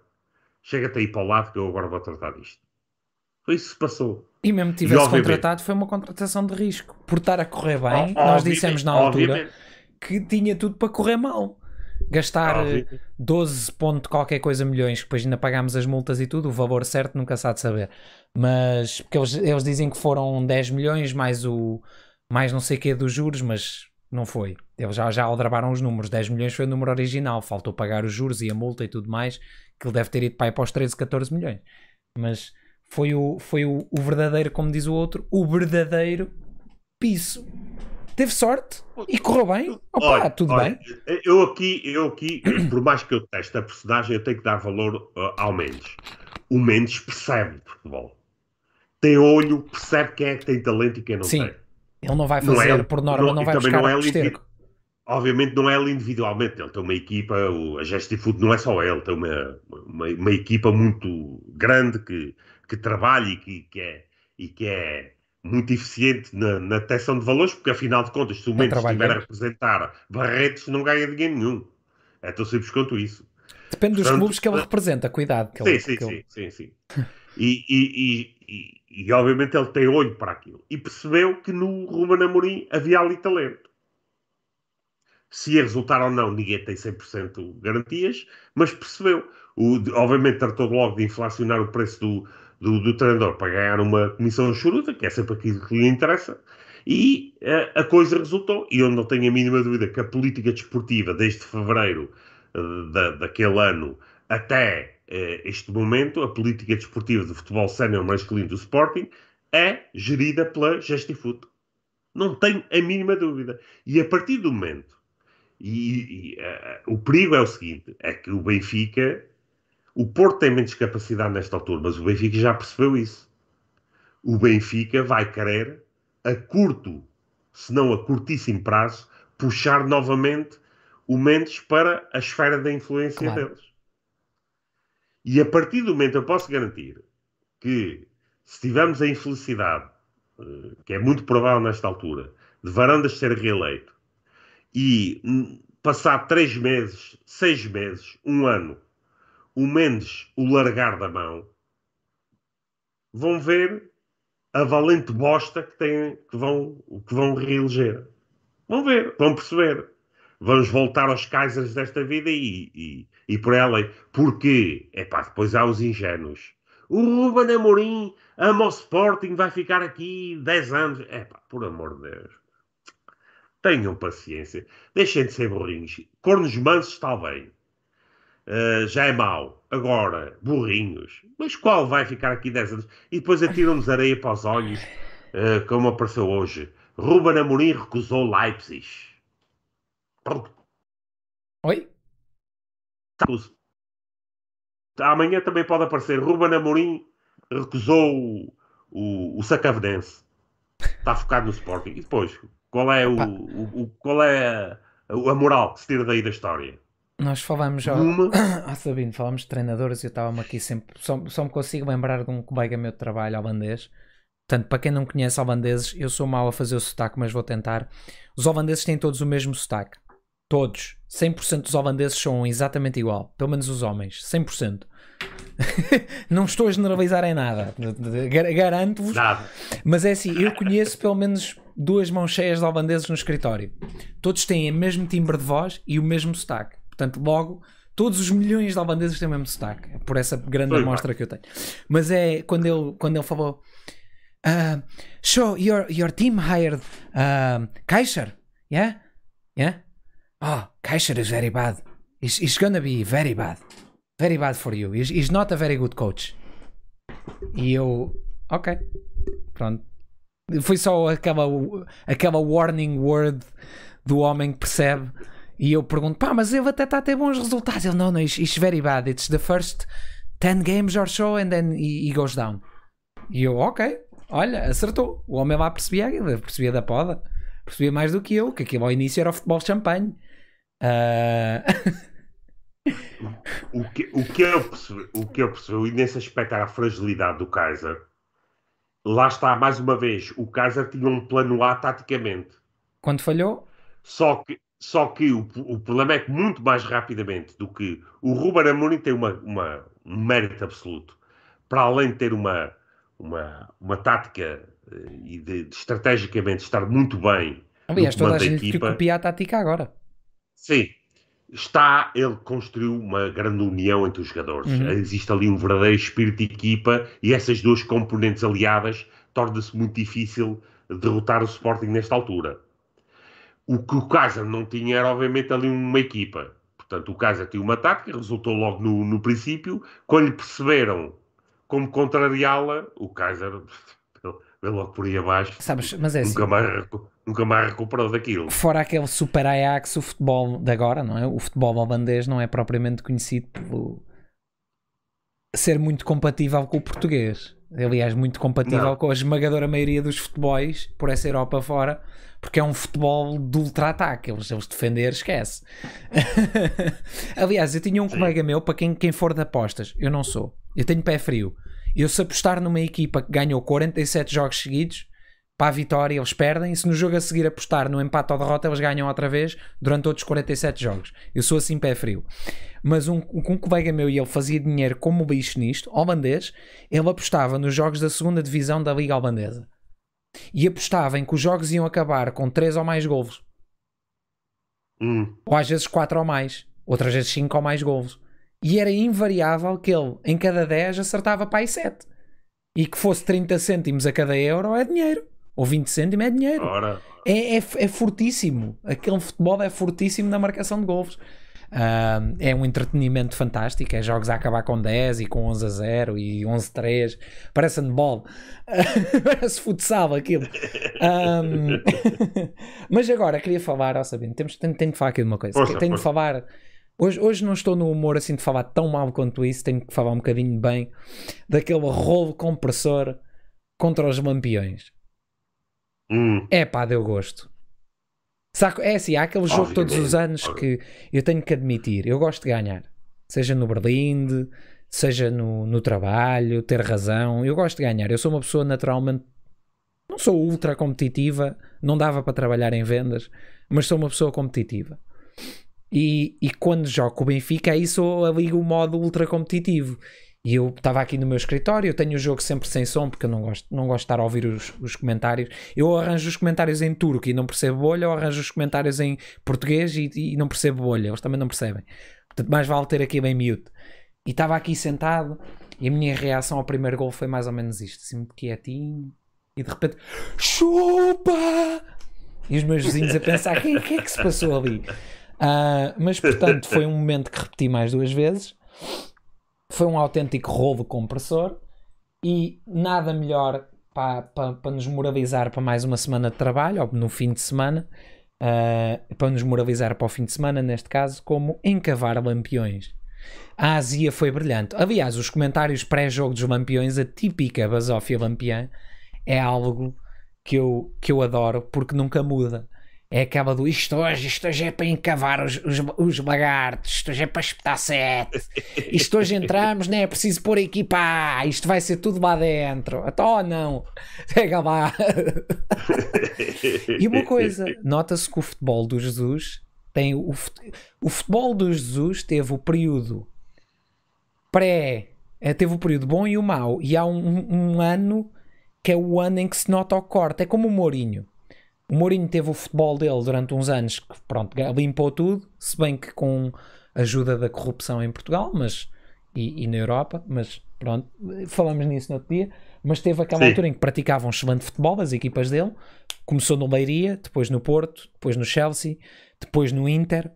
chega-te aí para o lado que eu agora vou tratar disto. Foi isso que se passou. E mesmo tivesse e, contratado, foi uma contratação de risco. Por estar a correr bem, ó, nós dissemos na altura que tinha tudo para correr mal. Gastar ah, eh, 12 ponto qualquer coisa milhões, depois ainda pagámos as multas e tudo, o valor certo nunca sabe saber. Mas porque eles, eles dizem que foram 10 milhões mais o mais não sei o que dos juros, mas não foi. Eles já, já aldrabaram os números. 10 milhões foi o número original. Faltou pagar os juros e a multa e tudo mais, que ele deve ter ido para aí para os 13, 14 milhões. Mas foi o, foi o, o verdadeiro, como diz o outro, o verdadeiro piso teve sorte e correu bem. Opa, olha, tudo olha, bem. Eu aqui, eu aqui, por mais que eu teste a personagem, eu tenho que dar valor uh, ao Mendes. O Mendes percebe de futebol. Tem olho, percebe quem é que tem talento e quem não Sim. tem. Ele não vai fazer, não é, por norma, não, não vai buscar não é Obviamente não é ele individualmente, ele tem uma equipa, a Gesti Food não é só ele, tem uma, uma, uma, equipa muito grande que, que trabalha e que, que é, e que é muito eficiente na, na detecção de valores, porque afinal de contas, se o é Mendes estiver a representar Barretos, não ganha dinheiro nenhum. É tão simples quanto isso. Depende Portanto, dos clubes que ele eh, representa, cuidado. Que sim, ele, sim, que ele... sim, sim, sim, e, e, e, e, obviamente ele tem olho para aquilo. E percebeu que no Ruben Amorim havia ali talento. Se ia resultar ou não, ninguém tem 100% garantias, mas percebeu. O, obviamente tratou logo de inflacionar o preço do, do, do treinador para ganhar uma comissão choruta, que é sempre aquilo que lhe interessa, e a, eh, a coisa resultou. E eu não tenho a mínima dúvida que a política desportiva, desde fevereiro eh, da, daquele ano até eh, este momento, a política desportiva do futebol sénior masculino do Sporting é gerida pela Gestifute. Não tenho a mínima dúvida. E a partir do momento, e, e uh, o perigo é o seguinte, é que o Benfica o Porto tem menos capacidade nesta altura, mas o Benfica já percebeu isso. O Benfica vai querer, a curto, se não a curtíssimo prazo, puxar novamente o Mendes para a esfera da influência claro. deles. E a partir do momento, eu posso garantir que se tivermos a infelicidade, eh, que é muito provável nesta altura, de Varandas ser reeleito e hum, passar três meses, seis meses, um ano, o Mendes o largar da mão, vão ver a valente bosta que, têm, que, vão, que vão reeleger. Vão ver, vão perceber. Vamos voltar aos Kaisers desta vida e, e, e por ela. Porque, é pá, depois há os ingênuos. O Ruben Amorim ama o Sporting, vai ficar aqui 10 anos. é pá, por amor de Deus. Tenham paciência. Deixem de ser burrinhos. Cornos mansos, está bem uh, já é mau. Agora, burrinhos. Mas qual vai ficar aqui 10 anos? E depois atiram-nos areia para os olhos, uh, como apareceu hoje. Ruben Amorim recusou Leipzig. Oi? Tá. Amanhã também pode aparecer. Ruben Amorim recusou o, o, o Sacavenense. Está focado no Sporting. E depois, qual é, o, o qual é a, a moral que se tira daí da história? Nós falámos já. Uma... (coughs) Ah, Sabino, falámos de treinadores e eu estava-me aqui sempre. Só, só me consigo lembrar de um colega meu de trabalho holandês. Portanto, para quem não conhece holandeses, eu sou mau a fazer o sotaque, mas vou tentar. Os holandeses têm todos o mesmo sotaque. Todos. 100% dos holandeses são exatamente igual. Pelo menos os homens. 100%. (laughs) não estou a generalizar em nada. Garanto-vos. Mas é assim, eu conheço pelo menos duas mãos cheias de holandeses no escritório. Todos têm o mesmo timbre de voz e o mesmo sotaque. Portanto, logo, todos os milhões de albaneses têm o mesmo sotaque. por essa grande Oi, amostra que eu tenho. Mas é quando ele, quando ele falou: uh, So, your, your team hired uh, Kaiser? Yeah? Yeah? Oh, Kaiser is very bad. It's, it's gonna be very bad. Very bad for you. He's, he's not a very good coach. E eu, ok, pronto. Foi só aquela, aquela warning word do homem que percebe e eu pergunto, pá, mas ele até está a ter bons resultados. Ele, não, não, it's, it's very bad. It's the first 10 games or so and then he, he goes down. E eu, ok, olha, acertou. O homem lá percebia, percebia da poda. Percebia mais do que eu, que aquilo ao início era o futebol champanhe. Uh... (laughs) o, que, o, que eu percebi, o que eu percebi, e nesse aspecto era a fragilidade do Kaiser. Lá está, mais uma vez, o Kaiser tinha um plano A taticamente. Quando falhou? Só que só que o, o, problema é que muito mais rapidamente do que o Ruben Amorim tem uma, uma, um mérito absoluto. Para além de ter uma, uma, uma tática eh, e de, de estrategicamente estar muito bem. Aliás, toda a gente equipa, que copia a tática agora. Sim. Está, ele construiu uma grande união entre os jogadores. Uhum. Existe ali um verdadeiro espírito de equipa e essas duas componentes aliadas torna-se muito difícil derrotar o Sporting nesta altura. O que o Kaiser não tinha era, obviamente, ali uma equipa. Portanto, o Kaiser tinha uma tática, resultou logo no, no princípio. Quando lhe perceberam como contrariá-la, o Kaiser (laughs) veio logo por aí abaixo. Sabes, mas é nunca assim. Mais, nunca mais recuperou daquilo. Fora aquele super Ajax, o futebol de agora, não é? O futebol holandês não é propriamente conhecido pelo, ser muito compatível com o português. Aliás, muito compatível não. com a esmagadora maioria dos futebols por essa Europa fora, porque é um futebol de ultra-ataque. Eles, eles defender, esquece. (laughs) Aliás, eu tinha um Sim. colega meu, para quem, quem for de apostas, eu não sou, eu tenho pé frio. Eu, se apostar numa equipa que ganhou 47 jogos seguidos, para a vitória, eles perdem. Se no jogo a seguir apostar no empate ou derrota, eles ganham outra vez durante outros 47 jogos. Eu sou assim pé frio. Mas um, um colega meu e ele fazia dinheiro como bicho nisto, holandês, ele apostava nos jogos da segunda divisão da Liga Holandesa. E apostava em que os jogos iam acabar com 3 ou mais golos. Hum. Ou às vezes 4 ou mais. Outras vezes 5 ou mais golos. E era invariável que ele, em cada 10, acertava para aí 7. E que fosse 30 cêntimos a cada euro é dinheiro ou 20 cêntimos é dinheiro. Ora. É, é, é fortíssimo. Aquele futebol é fortíssimo na marcação de gols. Uh, é um entretenimento fantástico. É jogos a acabar com 10 e com 11 a 0 e 11 a 3. Parece handball, (laughs) parece futsal aquilo. Um... (laughs) mas agora queria falar, ó, sabendo, temos, tenho, tenho que falar aqui de uma coisa. Poxa, tenho poxa. que falar. Hoje, hoje não estou no humor assim de falar tão mal quanto isso. Tenho que falar um bocadinho bem daquele rolo compressor contra os lampiões hum. é pá, deu gosto. Saco, é assim, há aquele jogo Obviamente. todos os anos que eu tenho que admitir, eu gosto de ganhar, seja no Berlinde, seja no, no trabalho, ter razão, eu gosto de ganhar, eu sou uma pessoa naturalmente, não sou ultra competitiva, não dava para trabalhar em vendas, mas sou uma pessoa competitiva. E, e quando jogo com o Benfica, aí sou ali o modo ultra competitivo. E eu estava aqui no meu escritório, eu tenho o jogo sempre sem som, porque eu não gosto, não gosto de estar a ouvir os, os comentários. Eu arranjo os comentários em turco e não percebo bolha, ou arranjo os comentários em português e, e não percebo bolha. Eles também não percebem. Portanto, mais vale ter aqui bem miúdo. E estava aqui sentado e a minha reação ao primeiro gol foi mais ou menos isto. Assim, muito quietinho. E de repente, chupa! E os meus vizinhos a pensar, o que, que, é que se passou ali? Uh, mas, portanto, foi um momento que repeti mais duas vezes. Foi um autêntico rolo compressor e nada melhor para, para, para nos moralizar para mais uma semana de trabalho, ou no fim de semana, uh, para nos moralizar para o fim de semana, neste caso, como encavar lampiões. A Asia foi brilhante. Aliás, os comentários pré-jogo dos lampiões, a típica basófia lampiã, é algo que eu, que eu adoro porque nunca muda é aquela do isto hoje, isto hoje é para encavar os, os, os lagartos, isto hoje é para espetar sete, isto hoje entramos, não né, é preciso pôr equipa, isto vai ser tudo lá dentro, até então, oh não, (laughs) pega lá. e uma coisa, nota-se que o futebol do Jesus tem o, o futebol do Jesus teve o período pré, eh, teve o período bom e o mau, e há um, um ano que é o ano em que se nota o corte, é como o Mourinho o Mourinho teve o futebol dele durante uns anos que, pronto, limpou tudo, se bem que com ajuda da corrupção em Portugal, mas e, e na Europa, mas pronto, falamos nisso no outro dia. Mas teve aquela Sim. altura em que praticavam um excelente futebol, as equipas dele. Começou no Leiria, depois no Porto, depois no Chelsea, depois no Inter.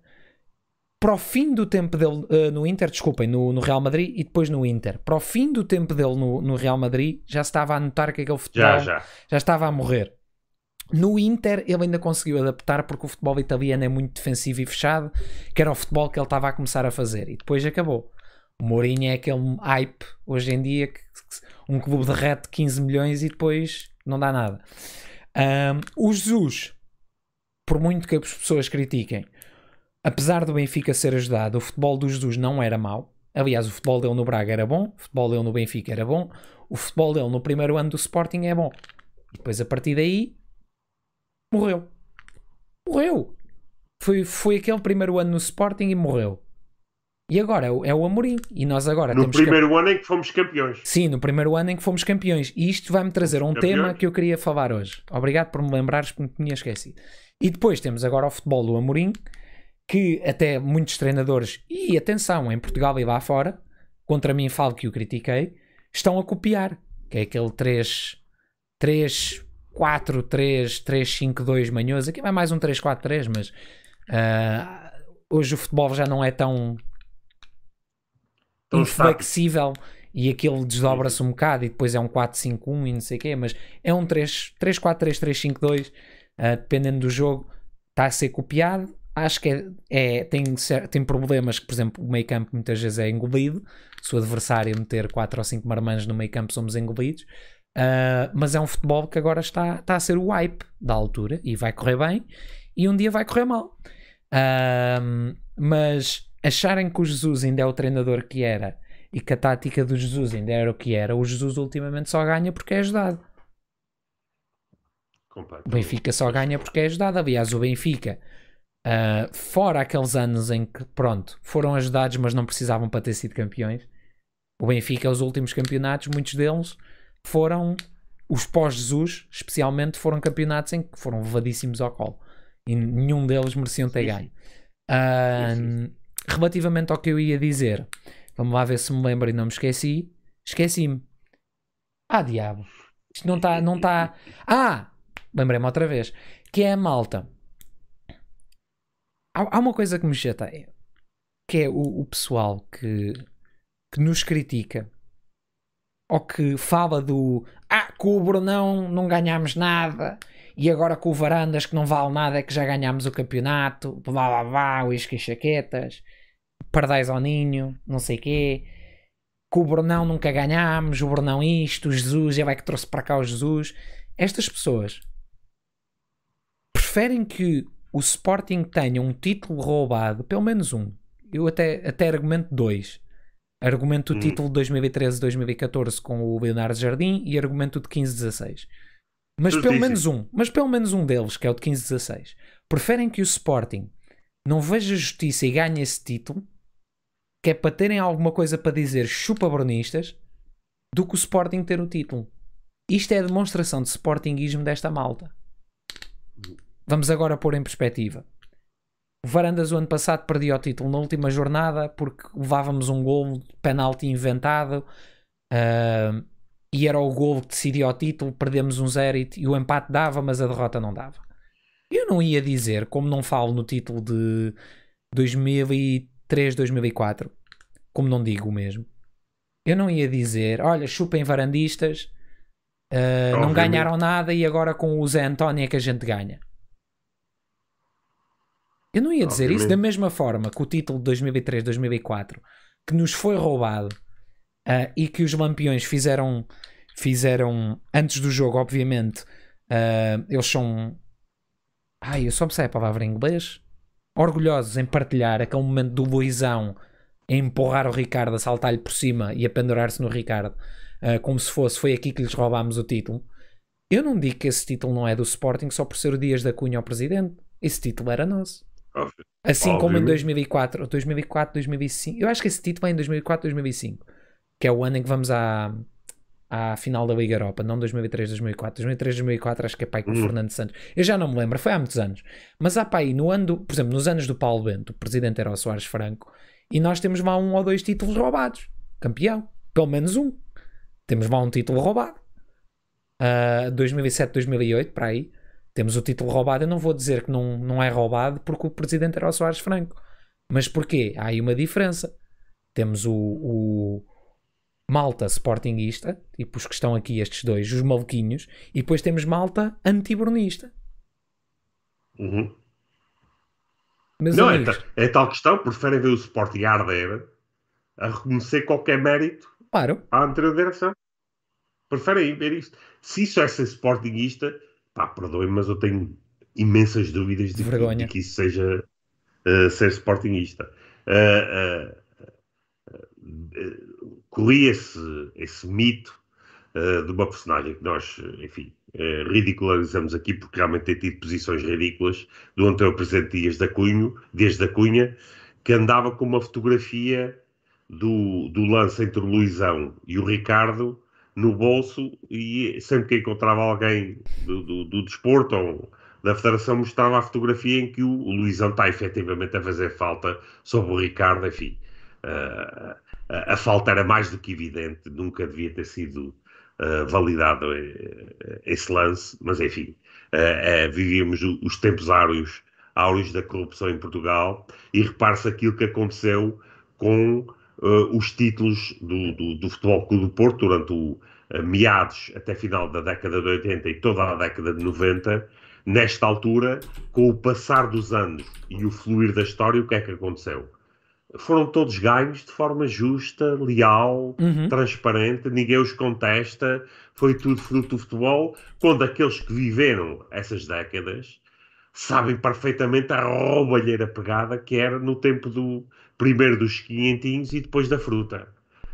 Para o fim do tempo dele uh, no Inter, desculpem, no, no, Real Madrid e depois no Inter. Para o fim do tempo dele no, no Real Madrid, já estava a notar que aquele futebol já, já. já estava a morrer no Inter ele ainda conseguiu adaptar porque o futebol italiano é muito defensivo e fechado, que era o futebol que ele estava a começar a fazer e depois acabou. O Mourinho é aquele hype hoje em dia que, um clube derrete 15 milhões e depois não dá nada. Um, o Jesus, por muito que as pessoas critiquem, apesar do Benfica ser ajudado, o futebol do Jesus não era mau. Aliás, o futebol dele no Braga era bom, o futebol dele no Benfica era bom, o futebol dele no primeiro ano do Sporting é bom. E depois a partir daí morreu. Morreu. Foi, foi aquele primeiro ano no Sporting e morreu. E agora é o é Amorim. E nós agora no primeiro ano em que fomos campeões. Sim, no primeiro ano em que fomos campeões. E isto vai-me trazer um campeões. tema que eu queria falar hoje. Obrigado por me lembrares porque me tinha esquecido. E depois temos agora o futebol do Amorim, que até muitos treinadores, e atenção, em Portugal e lá fora, contra mim falo que o critiquei, estão a copiar. Que é aquele 3, 3 4-3-3-5-2 manhoso. Aqui vai mais um 3-4-3, mas uh, hoje o futebol já não é tão, tão inflexível e aquilo desdobra-se um bocado e depois é um 4-5-1 e não sei o quê, mas é um 3-4-3-3-5-2, uh, ah, dependendo do jogo, está a ser copiado. Acho que é, é tem, tem problemas que, por exemplo, o meio campo muitas vezes é engolido. Se o adversário meter 4 ou 5 marmãs no meio campo, somos engolidos. Uh, mas é um futebol que agora está, está a ser o hype da altura e vai correr bem e um dia vai correr mal. Uh, mas acharem que o Jesus ainda é o treinador que era e que a tática do Jesus ainda era o que era, o Jesus ultimamente só ganha porque é ajudado. O Benfica só ganha porque é ajudado. Aliás, o Benfica, uh, fora aqueles anos em que, pronto, foram ajudados, mas não precisavam para ter sido campeões. O Benfica, é os últimos campeonatos, muitos deles, foram os pós-Jesus, especialmente, foram campeonatos em que foram levadíssimos ao colo e nenhum deles mereciam ter ganho. relativamente ao que eu ia dizer, vamos lá ver se me lembro e não me esqueci. Esqueci-me. Ah, diabo. Isto não está. Não tá... Ah! Lembrei-me outra vez. Que é a malta. Há, há uma coisa que me chateia. Que é o, o pessoal que, que nos critica ou que fala do ah, com o Brunão não ganhámos nada e agora com o Varandas que não vale nada é que já ganhámos o campeonato, blá blá blá, uísque e chaquetas, pardais ao ninho, não sei quê, com o Brunão nunca ganhámos, o Brunão isto, o Jesus, ele é que trouxe para cá o Jesus. Estas pessoas preferem que o Sporting tenha um título roubado, pelo menos um, eu até, até argumento dois, Argumento do hum. título de 2013-2014 com o Leonardo Jardim e argumento de 15-16. Mas pelo menos um, mas pelo menos um deles, que é o de 15-16, preferem que o Sporting não veja justiça e ganhe esse título, que é para terem alguma coisa para dizer chupa bronistas, do que o Sporting ter o título. Isto é a demonstração de Sportingismo desta malta. Vamos agora pôr em perspectiva. Varandas o ano passado perdia o título na última jornada porque levávamos um gol de penalti inventado uh, e era o gol que decidiu o título, perdemos um zero e, e, o empate dava, mas a derrota não dava. Eu não ia dizer, como não falo no título de 2003, 2004, como não digo mesmo, eu não ia dizer, olha, chupem varandistas, uh, não ganharam nada e agora com o Zé António é que a gente ganha. Eu não ia dizer isso da mesma forma que o título de 2003-2004 que nos foi roubado uh, e que os lampiões fizeram fizeram antes do jogo, obviamente. Uh, eles são. Ai, eu só me sei a palavra em inglês. Orgulhosos em partilhar aquele momento do Luizão a empurrar o Ricardo, a saltar-lhe por cima e a pendurar-se no Ricardo, uh, como se fosse foi aqui que lhes roubámos o título. Eu não digo que esse título não é do Sporting só por ser o Dias da Cunha ao presidente. Esse título era nosso. Assim Óbvio. como em 2004, ou 2004, 2005. Eu acho que esse título é em 2004, 2005, que é o ano em que vamos à, à final da Liga Europa, não 2003, 2004. 2003, 2004 acho que é pai com o hum. Fernando Santos. Eu já não me lembro, foi há muitos anos. Mas há pai, no ano, do, por exemplo, nos anos do Paulo Bento, o presidente era o Soares Franco, e nós temos lá um ou dois títulos roubados. Campeão, pelo menos um. Temos lá um título roubado. Uh, 2007, 2008, para aí temos o título roubado. Eu não vou dizer que não, não é roubado porque o presidente era o Soares Franco. Mas porquê? Há aí uma diferença. Temos o, o malta Sportingista tipo os que estão aqui, estes dois, os maluquinhos, e depois temos malta antibornista. Uhum. Meus não, é, é, tal questão, preferem ver o Sporting a arder a reconhecer qualquer mérito claro. à anterior direção. Preferem ver isto. Se isso é ser Sportingista, pá, perdoe-me, mas eu tenho imensas dúvidas de, que, de que isso seja uh, ser sportingista Uh, eh, uh, eh, corri esse, esse mito de uma personagem que nós, enfim, ridicularizamos aqui porque realmente tem tido posições ridículas do António Presidente Dias da Cunha, desde da Cunha, que andava com uma fotografia do, do lance entre o Luizão e o Ricardo no bolso e sempre é que encontrava alguém do, do, do desporto ou da Federação mostrava a fotografia em que o, o Luizão está efetivamente a fazer falta sobre o Ricardo, enfim. Uh, a, a falta era mais do que evidente, nunca devia ter sido uh, validado eh, esse lance, mas enfim, uh, vivíamos os tempos áureos, áureos da corrupção em Portugal e repare-se aquilo que aconteceu com uh, os títulos do, do, do Futebol Clube do Porto durante o uh, meados até final da década de 80 e toda a década de 90. Nesta altura, com o passar dos anos e o fluir da história, o que é que aconteceu? Foram todos ganhos de forma justa, leal, uhum. transparente, ninguém os contesta, foi tudo fruto do futebol, quando aqueles que viveram essas décadas sabem perfeitamente a roubalheira pegada que era no tempo do primeiro dos quinhentinhos e depois da fruta.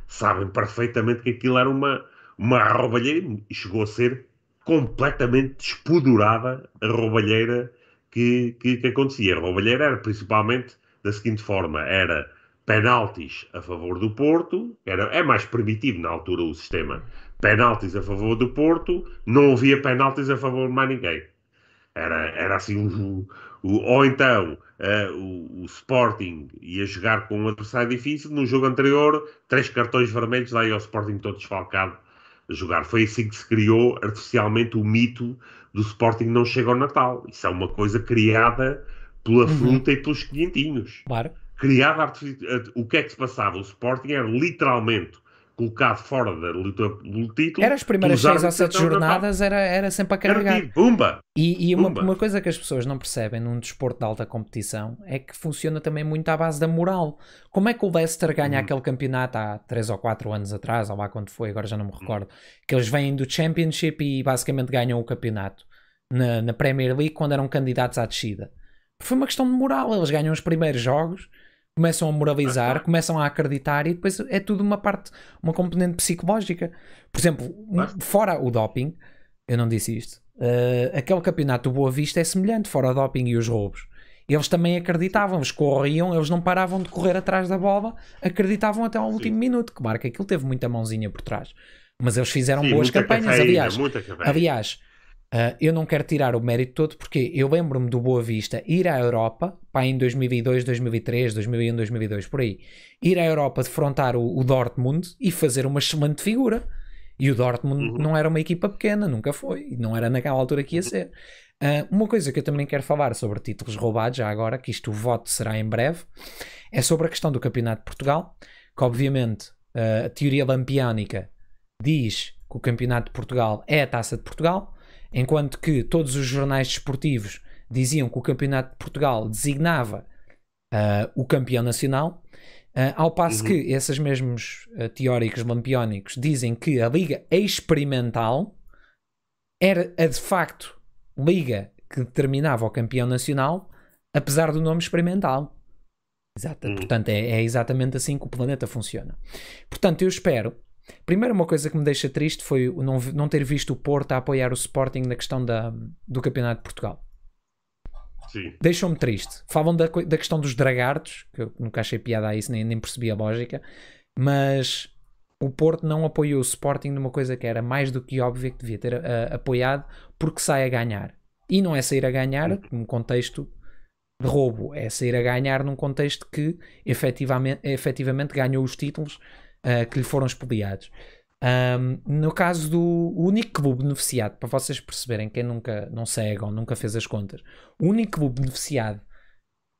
Sabem perfeitamente que aquilo era uma, uma roubalheira e chegou a ser completamente despudurada a roubalheira que, que, que acontecia. A roubalheira era principalmente da seguinte forma: era penaltis a favor do Porto, era, é mais primitivo na altura o sistema. Penaltis a favor do Porto, não havia penaltis a favor de mais ninguém era, era assim um, um, ou então uh, o, o, Sporting ia jogar com um adversário difícil. No jogo anterior, três cartões vermelhos, daí ao Sporting todo desfalcado a jogar. Foi assim que se criou artificialmente o mito do Sporting não chega ao Natal. Isso é uma coisa criada pela uhum. fruta e pelos quinhentinhos. Claro. Criada artificialmente. Eh, o que é que se passava? O Sporting era literalmente colocado fora da luta título. Era as primeiras seis ou sete jornadas, era, era sempre a carregar. Era tipo, bumba! E, e uma, uma, coisa que as pessoas não percebem num desporto de alta competição é que funciona também muito à base da moral. Como é que o Leicester ganha hum. aquele campeonato há 3 ou 4 anos atrás, ou lá quando foi, agora já não me uhum. recordo, hum. que eles vêm do Championship e basicamente ganham o campeonato na, na Premier League quando eram candidatos à descida. Foi uma questão de moral, eles ganham os primeiros jogos começam a moralizar, começam a acreditar e depois é tudo uma parte, uma componente psicológica. Por exemplo, fora o doping, eu não disse isto, uh, aquele campeonato do Boa Vista é semelhante, fora o doping e os roubos. Eles também acreditavam, eles corriam, eles não paravam de correr atrás da bola, acreditavam até ao último Sim. minuto. Que marca aquilo teve muita mãozinha por trás. Mas eles fizeram Sim, boas campanhas, cafeína, aliás. Aliás, Uh, eu não quero tirar o mérito todo porque eu lembro-me do Boa Vista ir à Europa, pá, em 2002, 2003, 2001, 2002, por aí, ir à Europa defrontar o, o Dortmund e fazer uma excelente figura. E o Dortmund uhum. não era uma equipa pequena, nunca foi, não era naquela altura que ia ser. Uh, uma coisa que eu também quero falar sobre títulos roubados, já agora, que isto o voto será em breve, é sobre a questão do Campeonato de Portugal, que obviamente uh, a teoria lampiânica diz que o Campeonato de Portugal é a taça de Portugal Enquanto que todos os jornais desportivos diziam que o Campeonato de Portugal designava uh, o campeão nacional, uh, ao passo uhum. que esses mesmos uh, teóricos lampiónicos dizem que a Liga Experimental era a de facto Liga que determinava o campeão nacional, apesar do nome experimental. Exato. Uhum. Portanto, é, é exatamente assim que o planeta funciona. Portanto, eu espero Primeiro, uma coisa que me deixa triste foi não, não ter visto o Porto a apoiar o Sporting na questão da, do Campeonato de Portugal. Deixou-me triste. Falam da, da questão dos dragartos, que eu nunca achei piada a isso, nem, nem percebi a lógica, mas o Porto não apoiou o Sporting numa coisa que era mais do que óbvia que devia ter eh, apoiado, porque sai a ganhar. E não é sair a ganhar uhum. num contexto de roubo, é sair a ganhar num contexto que efetivamente, efetivamente ganhou os títulos eh, que lhe foram expoliados. Um, no caso do o único clube beneficiado, para vocês perceberem, quem nunca não segue ou nunca fez as contas, o único clube beneficiado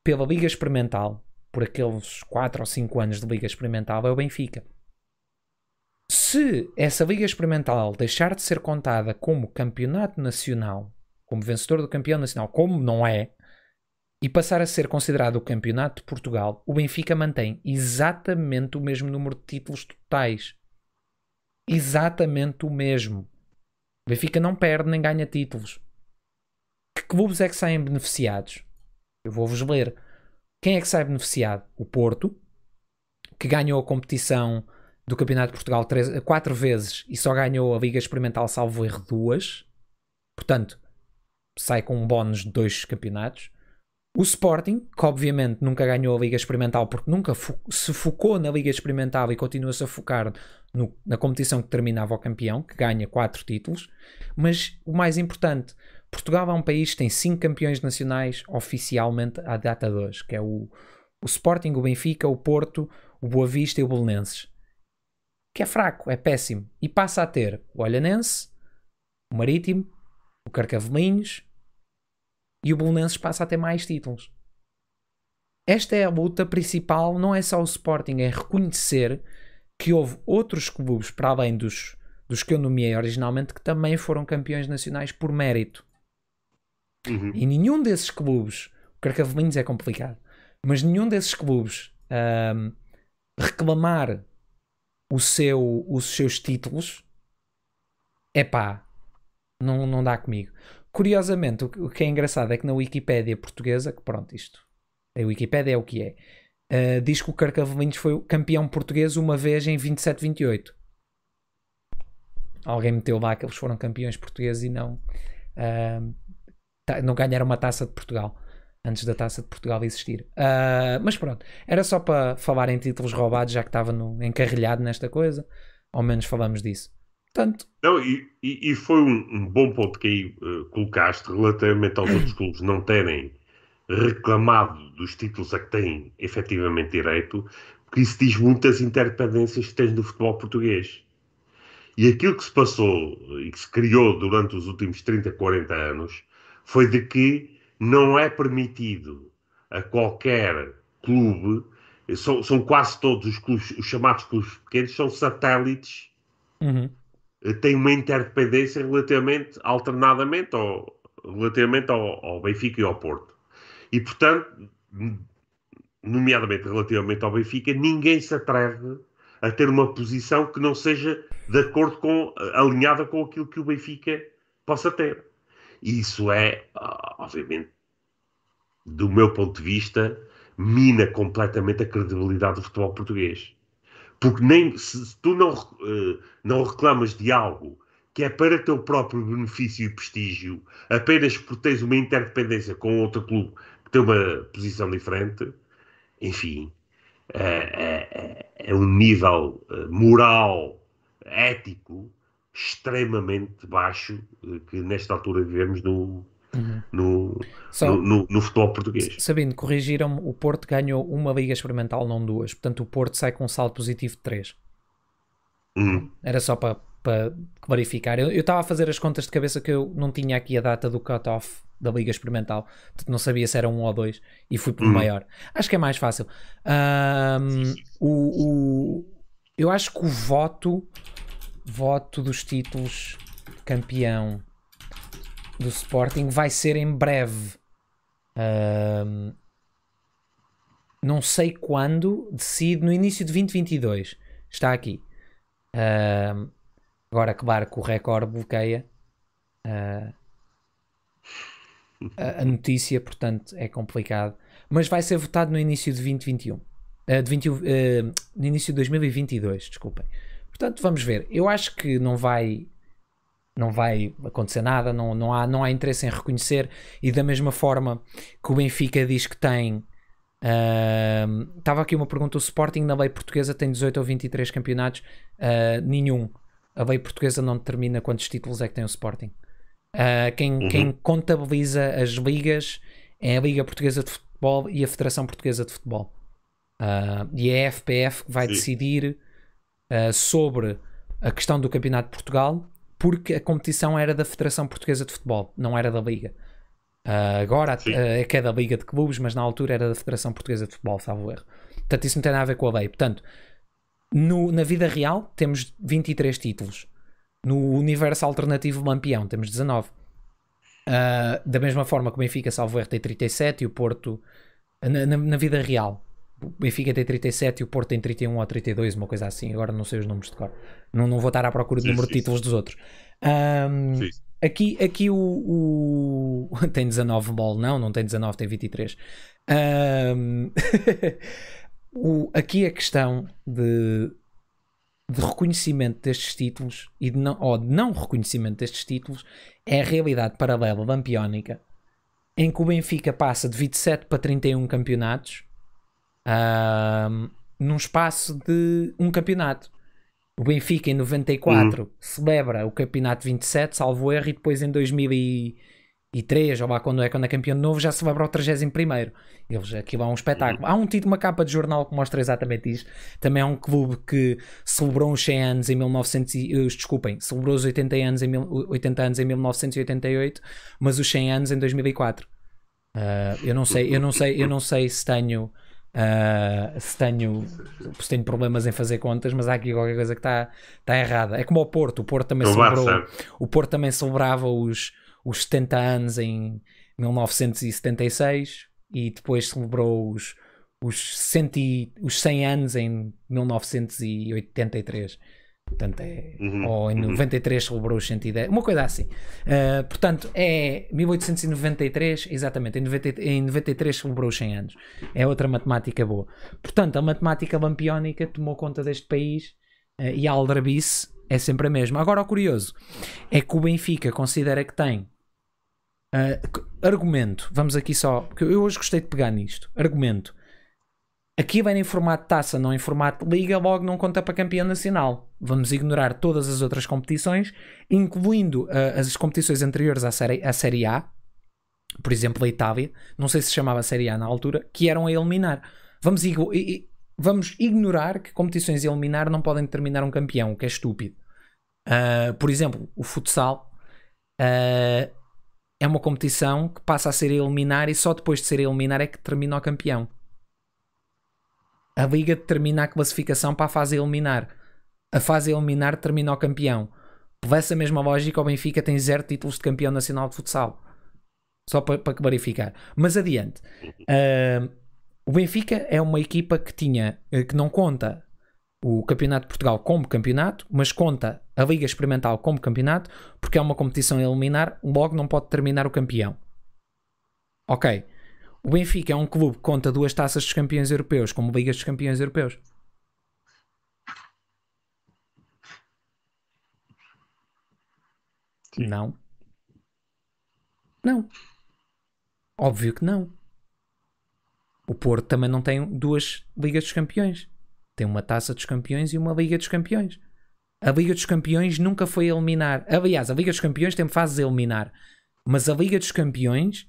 pela Liga Experimental, por aqueles 4 ou 5 anos de Liga Experimental, é o Benfica. Se essa Liga Experimental deixar de ser contada como campeonato nacional, como vencedor do campeão nacional, como não é, e passar a ser considerado o Campeonato de Portugal, o Benfica mantém exatamente o mesmo número de títulos totais. Exatamente o mesmo. O Benfica não perde nem ganha títulos. Que clubes é que saem beneficiados? Eu vou-vos ler. Quem é que sai beneficiado? O Porto, que ganhou a competição do Campeonato de Portugal três, quatro vezes e só ganhou a Liga Experimental, salvo erro, duas. Portanto, sai com um bónus de dois campeonatos. O Sporting, que obviamente nunca ganhou a Liga Experimental porque nunca fo se focou na Liga Experimental e continua-se a focar no, na competição que terminava o campeão, que ganha quatro títulos. Mas o mais importante, Portugal é um país que tem cinco campeões nacionais oficialmente à data de hoje, que é o, o Sporting, o Benfica, o Porto, o Boa Vista e o Bolonenses. Que é fraco, é péssimo. E passa a ter o Olhanense, o Marítimo, o Carcavelinhos, e o Bolonenses passa a ter mais títulos. Esta é a luta principal, não é só o Sporting, é reconhecer que houve outros clubes, para além dos, dos que eu nomeei originalmente, que também foram campeões nacionais por mérito. Uhum. E nenhum desses clubes, o Carcavelinhos é complicado, mas nenhum desses clubes um, reclamar o seu, os seus títulos, é pá, não, não dá comigo. Curiosamente, o que é engraçado é que na Wikipédia portuguesa, que pronto, isto, a Wikipédia é o que é, uh, diz que o Carcavelinhos foi campeão português uma vez em 27-28. Alguém meteu lá que eles foram campeões portugueses e não, uh, não ganharam uma taça de Portugal antes da Taça de Portugal existir. Uh, mas pronto, era só para falar em títulos roubados, já que estava no, encarrilhado nesta coisa. Ao menos falamos disso. Tanto. Não, e, e, foi um, um, bom ponto que aí uh, colocaste relativamente aos outros (clears throat) clubes não terem reclamado dos títulos a que têm efetivamente direito, porque isso diz muitas interdependências que tens no futebol português. E aquilo que se passou eh, e que se criou durante os últimos 30, 40 anos foi de que não é permitido a qualquer clube, eh, são, são quase todos os, clubes, os chamados clubes pequenos, são satélites uhum. Eh, tem uma interdependência relativamente, alternadamente, ao, relativamente ao, ao Benfica e ao Porto. E, portanto, nomeadamente relativamente ao Benfica, ninguém se atreve a ter uma posição que não seja de acordo com, alinhada com aquilo que o Benfica possa ter. E isso é, obviamente, do meu ponto de vista, mina completamente a credibilidade do futebol português. Porque nem se, tu não, uh, não reclamas de algo que é para teu próprio benefício e prestígio, apenas porque tens uma interdependência com outro clube que tem uma posição diferente, enfim, é, é, é, é um nível eh, moral, ético, extremamente baixo eh, que nesta altura vivemos no, uhum. no, no, no, no, futebol português. Sabendo, corrigiram-me, o Porto ganhou uma Liga Experimental, não duas. Portanto, o Porto sai com um saldo positivo de 3. Uhum. Era só para para clarificar. Eu estava a fazer as contas de cabeça que eu não tinha aqui a data do cut-off da Liga Experimental, não sabia se era um ou dois e fui pelo uhum. maior. Acho que é mais fácil. Um, o, o, eu acho que o voto, voto dos títulos campeão do Sporting vai ser em breve. Um, não sei quando, decido no início de 2022. Está aqui. Um, agora, que barco o recorde bloqueia uh, a, notícia, portanto é complicado. Mas vai ser votado no início de 2021. Ah, de 20, ah, no início de 2022, desculpem. Portanto, vamos ver. Eu acho que não vai não vai acontecer nada, não, não, há, não há interesse em reconhecer. E da mesma forma que o Benfica diz que tem. Estava uh, aqui uma pergunta: o Sporting na lei portuguesa tem 18 ou 23 campeonatos? Uh, nenhum. A lei portuguesa não determina quantos títulos é que tem o Sporting. Uh, quem, uhum. quem contabiliza as ligas é a Liga Portuguesa de Futebol e a Federação Portuguesa de Futebol. Ah, e é a FPF que vai Sim. decidir sobre a questão do Campeonato de Portugal porque a competição era da Federação Portuguesa de Futebol, não era da Liga. Uh, agora uh, é que é da Liga de Clubes, mas na altura era da Federação Portuguesa de Futebol, salvo erro. Portanto, isso não tem nada a ver com a lei. Portanto, no, na vida real temos 23 títulos. No universo alternativo Lampião temos 19. Uh, ah, da mesma forma que o Benfica, salvo erro, tem 37 e o Porto. Na, na, na vida real, o Benfica tem 37 e o Porto tem 31 ou 32, uma coisa assim. Agora não sei os números de cor. Não, não vou estar à procura do sim, número sim, de títulos sim. dos outros. Um, aqui aqui o, o, (laughs) Tem 19 bol, não, não tem 19, tem 23. Um, (laughs) o, aqui a questão de, de reconhecimento destes títulos e de não, ou de não reconhecimento destes títulos é a realidade paralela lampiónica em que o Benfica passa de 27 para 31 campeonatos num espaço de um campeonato. O Benfica em 94 uhum. celebra o campeonato 27, salvo erro, e depois em 2003, ou lá quando é, quando é campeão de novo, já celebra o 31. Eles, aquilo é um espetáculo. Uhum. Há um título, uma capa de jornal que mostra exatamente isto. Também é um clube que celebrou os 100 anos em 1900, e, eh, desculpem, celebrou os 80 anos, em, 80 anos em 1988, mas os 100 anos em 2004. Uh, ah, eu não sei, eu não sei, eu não sei se tenho Uh, se, tenho, se tenho problemas em fazer contas, mas há aqui qualquer coisa que está tá errada. É como o Porto, o Porto também, celebrou, o Porto também celebrava os, os 70 anos em 1976 e depois celebrou os, os, centi, os 100 anos em 1983. Portanto, é, uhum, ou em 93 uhum. celebrou os 110, uma coisa assim. Uh, portanto, é 1893, exatamente, em, 90, em 93 celebrou os 100 anos. É outra matemática boa. Portanto, a matemática lampiónica tomou conta deste país uh, e a aldrabice é sempre a mesma. Agora, o curioso é que o Benfica considera que tem uh, argumento. Vamos aqui só, porque eu hoje gostei de pegar nisto. Argumento Aqui vem em formato taça, não em formato liga, logo não conta para campeão nacional. Vamos ignorar todas as outras competições, incluindo uh, as competições anteriores à série, à série A, por exemplo, a Itália, não sei se chamava Série A na altura, que eram a eliminar. Vamos, vamos ignorar que competições a eliminar não podem determinar um campeão, o que é estúpido. Uh, por exemplo, o futsal uh, é uma competição que passa a ser a eliminar e só depois de ser a eliminar é que termina o campeão. A liga determina a classificação para a fase eliminar. A fase eliminar termina o campeão. Por essa mesma lógica, o Benfica tem zero títulos de campeão nacional de futsal. Só para, para clarificar. Mas adiante. Uh, o Benfica é uma equipa que tinha, eh, que não conta o Campeonato de Portugal como campeonato, mas conta a Liga Experimental como campeonato, porque é uma competição eliminar, logo não pode terminar o campeão. Ok. O Benfica é um clube que conta duas taças dos campeões europeus, como Ligas dos Campeões Europeus. Sim. Não. Não. Óbvio que não. O Porto também não tem duas Ligas dos Campeões. Tem uma Taça dos Campeões e uma Liga dos Campeões. A Liga dos Campeões nunca foi eliminar. Aliás, a Liga dos Campeões tem fases a eliminar. Mas a Liga dos Campeões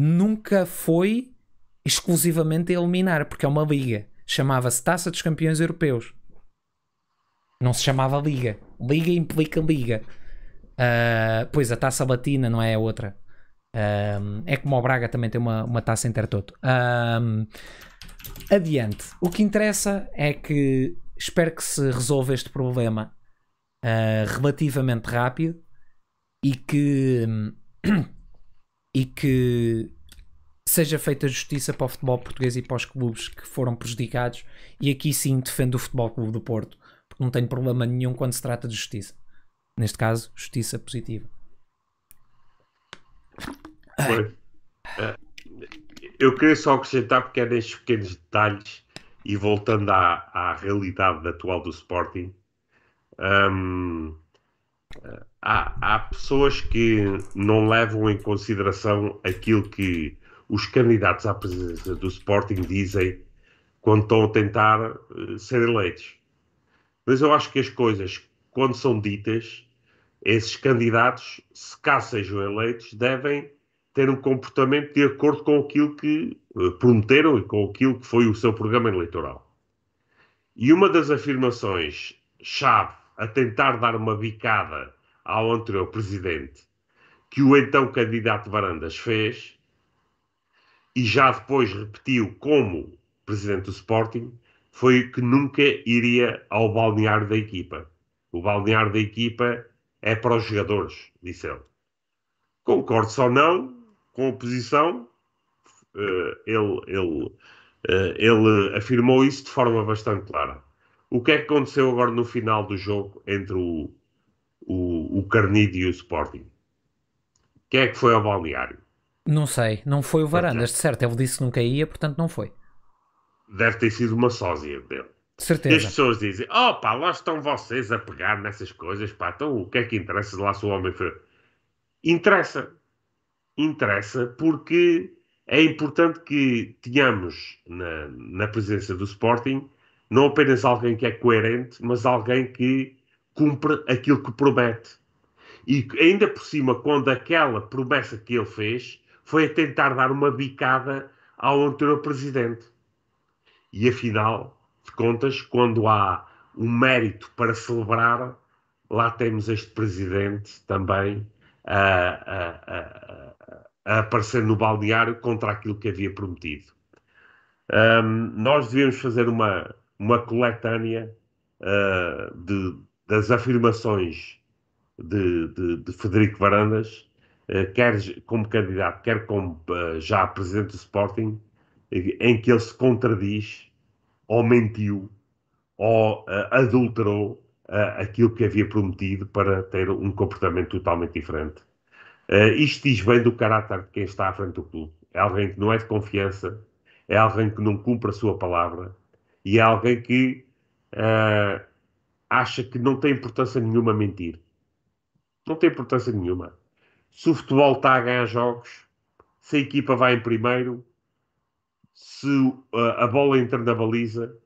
nunca foi exclusivamente a eliminar, porque é uma liga. Chamava-se Taça dos Campeões Europeus. Não se chamava Liga. Liga implica Liga. Uh, pois a Taça Latina não é a outra. Uh, é como o Braga também tem uma, uma taça intertoto. Uh, adiante. O que interessa é que espero que se resolva este problema relativamente rápido e que hum, e que seja feita justiça para o futebol português e para os clubes que foram prejudicados. E aqui sim defendo o Futebol Clube do Porto, porque não tenho problema nenhum quando se trata de justiça. Neste caso, justiça positiva. É. Eu queria só acrescentar, porque é nestes pequenos detalhes e voltando à, à realidade atual do Sporting, um, há, há pessoas que não levam em consideração aquilo que os candidatos à presidência do Sporting dizem quando estão a tentar eh, ser eleitos. Mas eu acho que as coisas, quando são ditas, esses candidatos, se cá sejam eleitos, devem ter um comportamento de acordo com aquilo que eh, prometeram e com aquilo que foi o seu programa eleitoral. E uma das afirmações-chave a tentar dar uma bicada ao anterior presidente, que o então candidato Varandas fez e já depois repetiu como presidente do Sporting, foi que nunca iria ao balneário da equipa. O balneário da equipa é para os jogadores, disse ele. Concordo só não com a posição, eh, ele, ele, eh, ele afirmou isso de forma bastante clara. O que é que aconteceu agora no final do jogo entre o o, o Carnide e o Sporting. Quem é que foi ao balneário? Não sei, não foi o Varandas, de certo. Ele disse que nunca ia, portanto não foi. Deve ter sido uma sósia dele. De certeza. E as pessoas dizem: opa, pá, lá estão vocês a pegar nessas coisas, pá, então o que é que interessa lá se o homem foi. Interessa. Interessa porque é importante que tenhamos na, na presença do Sporting não apenas alguém que é coerente, mas alguém que cumpre aquilo que promete. E ainda por cima, quando aquela promessa que ele fez foi a tentar dar uma bicada ao anterior presidente. E afinal de contas, quando há um mérito para celebrar, lá temos este presidente também a, a, a, a aparecer no balneário contra aquilo que havia prometido. Um, nós devíamos fazer uma, uma coletânea uh, de das afirmações de, de, de Federico Varandas, eh, quer como candidato, quer como eh, já presidente do Sporting, em que ele se contradiz ou mentiu ou eh, adulterou aquilo que havia prometido para ter um comportamento totalmente diferente. isto diz bem do caráter de quem está à frente do clube. É alguém que não é de confiança, é alguém que não cumpre a sua palavra e é alguém que uh, acha que não tem importância nenhuma mentir. Não tem importância nenhuma. Se o futebol está a ganhar jogos, se a equipa vai em primeiro, se a, uh, a bola entra na baliza,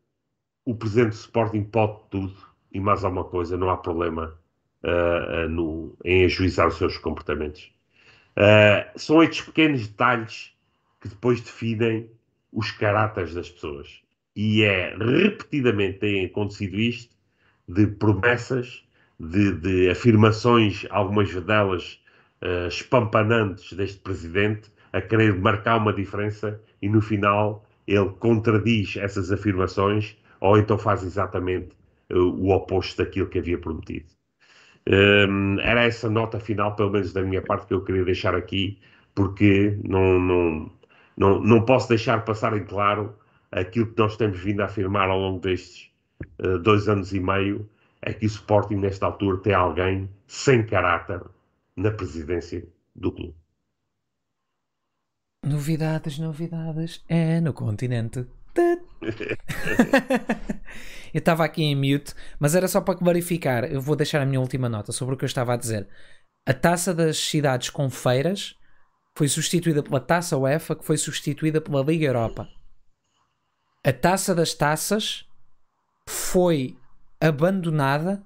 o presidente do Sporting pode tudo e mais alguma coisa, não há problema uh, uh, no, em ajuizar os seus comportamentos. Uh, são estes pequenos detalhes que depois definem os caráteres das pessoas. E é repetidamente tem acontecido isto de promessas, de, de afirmações, algumas delas uh, espampanantes deste presidente, a querer marcar uma diferença e no final ele contradiz essas afirmações ou então faz exatamente uh, o oposto daquilo que havia prometido. Um, ehm, era essa nota final, pelo menos da minha parte, que eu queria deixar aqui, porque não, não, não, não posso deixar passar em claro aquilo que nós temos vindo a afirmar ao longo destes eh, dois anos e meio, é que o Sporting, nesta altura, tem alguém sem caráter na presidência do clube. Novidades, novidades, é no continente. (laughs) eu estava aqui em mute, mas era só para verificar. Eu vou deixar a minha última nota sobre o que eu estava a dizer. A taça das cidades com feiras foi substituída pela taça UEFA, que foi substituída pela Liga Europa. A taça das taças foi abandonada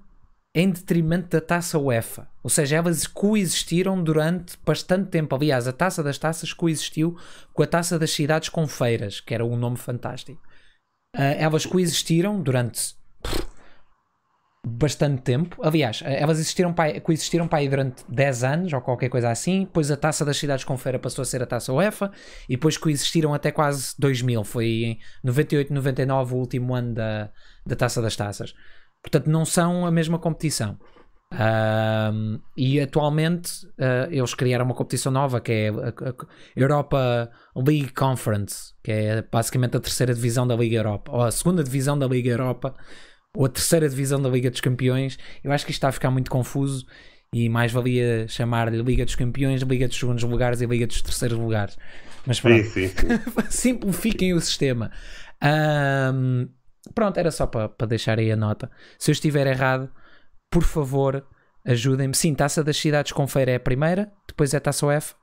em detrimento da taça UEFA. Ou seja, elas coexistiram durante bastante tempo. Aliás, a taça das taças coexistiu com a taça das cidades com feiras, que era um nome fantástico. Uh, elas coexistiram durante pff, bastante tempo. Aliás, eh, elas existiram para, coexistiram para aí durante 10 anos ou qualquer coisa assim. Depois a taça das cidades com feira passou a ser a taça UEFA e depois coexistiram até quase 2000. Foi em 98, 99 o último ano da, da taça das taças. Portanto, não são a mesma competição. Um, e atualmente uh, eles criaram uma competição nova que é a, Europa League Conference, que é basicamente a terceira divisão da Liga Europa, ou a segunda divisão da Liga Europa, ou a terceira divisão da Liga dos Campeões. Eu acho que isto está a ficar muito confuso e mais valia chamar-lhe Liga dos Campeões, Liga dos Segundos Lugares e Liga dos Terceiros Lugares. Mas pronto, sim, sim, (laughs) sim. simplifiquem o sistema. Um, pronto, era só para, para deixar aí a nota. Se eu estiver errado, por favor, ajudem-me. Sim, Taça das Cidades com Feira é a primeira, depois é Taça UF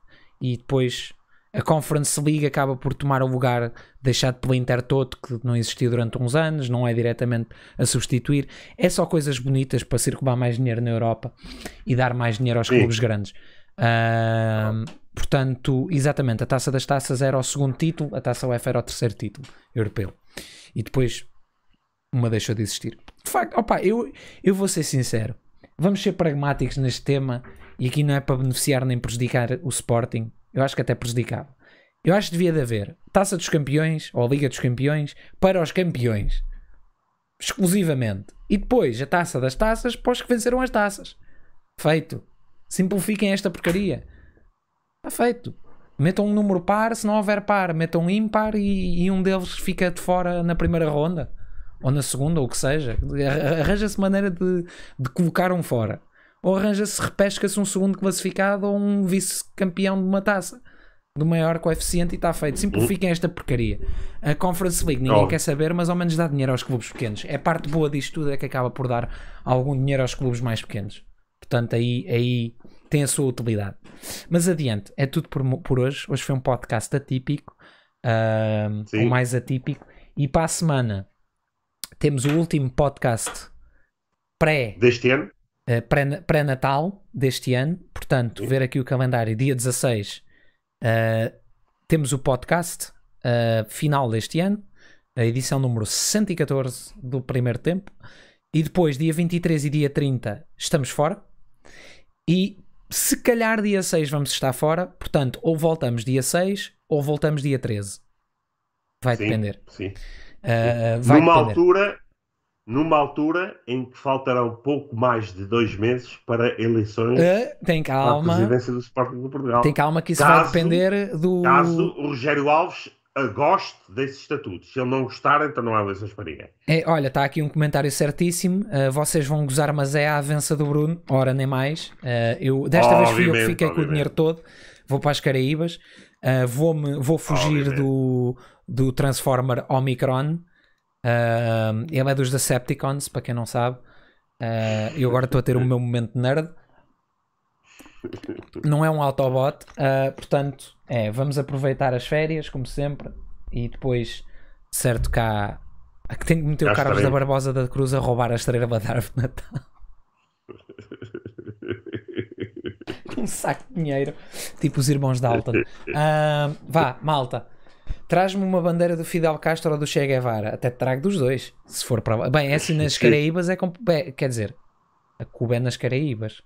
e depois a Conference League acaba por tomar o lugar deixado pela Intertoto, que não existiu durante uns anos, não é diretamente a substituir. É só coisas bonitas para circular mais dinheiro na Europa e dar mais dinheiro aos Sim. clubes grandes. Uh, portanto, exatamente, a Taça das Taças era o segundo título, a Taça UEFA era o terceiro título europeu. E depois uma deixou de existir. De facto, opa, eu, eu vou ser sincero. Vamos ser pragmáticos neste tema e aqui não é para beneficiar nem prejudicar o Sporting eu acho que até prejudicava. Eu acho que devia de haver Taça dos Campeões ou Liga dos Campeões para os campeões. Exclusivamente. E depois a Taça das Taças para os que venceram as taças. Feito. Simplifiquem esta porcaria. Está feito. Metam um número par, se não houver par, metam um ímpar e, e um deles fica de fora na primeira ronda ou na segunda, ou o que seja. Arranja-se maneira de, de colocar um fora ou arranja-se, repesca-se um segundo classificado ou um vice-campeão de uma taça do maior coeficiente e está feito. Simplifiquem esta porcaria. A Conference League ninguém oh. quer saber, mas ao menos dá dinheiro aos clubes pequenos. É parte boa disto tudo, é que acaba por dar algum dinheiro aos clubes mais pequenos. Portanto, aí, aí tem a sua utilidade. Mas adiante, é tudo por, por hoje. Hoje foi um podcast atípico, uh, ou mais atípico. E para a semana temos o último podcast pré deste ano eh, pré-natal deste ano. Portanto, ver aqui o calendário, dia 16, uh, eh, temos o podcast uh, final deste ano, a edição número 114 do primeiro tempo. E depois, dia 23 e dia 30, estamos fora. E se calhar dia 6 vamos estar fora, portanto, ou voltamos dia 6 ou voltamos dia 13. Vai sim, depender. Sim. Uh, vai Numa depender. altura numa altura em que faltarão pouco mais de dois meses para eleições uh, tem calma. à presidência do Sporting de Portugal. Tem calma que isso caso, vai depender do... Caso o Rogério Alves goste desse estatuto Se ele não gostar, então não há eleições para ninguém. É, olha, está aqui um comentário certíssimo. Uh, vocês vão gozar, mas é a avança do Bruno. Ora, nem mais. Uh, eu, desta obviamente, vez fui eu que fiquei obviamente. com o dinheiro todo. Vou para as Caraíbas. Uh, vou, -me, vou fugir do, do Transformer Omicron. Uh, ele é dos Decepticons, para quem não sabe. Uh, eu agora estou a ter o meu momento nerd. Não é um Autobot, uh, portanto, é, vamos aproveitar as férias, como sempre, e depois, certo, cá. A que tem que meter o Carlos da Barbosa da Cruz a roubar a estrela da árvore de Natal. (laughs) um saco de dinheiro, tipo os irmãos da Uh, ah, vá, malta traz-me uma bandeira do Fidel Castro ou do Che Guevara. Até trago dos dois, se for para. Bem, essa é assim, nas (laughs) Caraíbas é. com Bem, quer dizer, a Cuba é nas Caraíbas.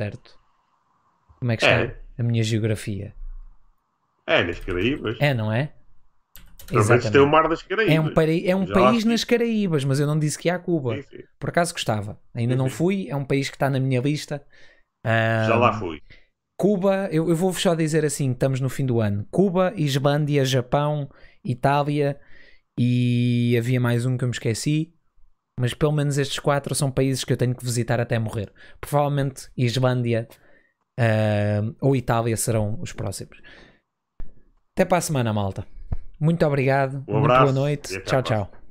Certo? Como é que está é. a minha geografia? É nas Caraíbas. É, não é? Exatamente. tem o Mar das Caraíbas. É um, é um país nas Caraíbas, mas eu não disse que a Cuba. Sim, sim. Por acaso gostava. Ainda sim, não fui, é um país que está na minha lista. Um... Já lá fui. Cuba, eu, eu, vou só dizer assim: estamos no fim do ano. Cuba, Islândia, Japão, Itália e havia mais um que eu me esqueci. Mas pelo menos estes quatro são países que eu tenho que visitar até morrer. Provavelmente Islândia uh, ah, ou Itália serão os próximos. Até para a semana, malta. Muito obrigado. Um boa noite. Tchau, tchau.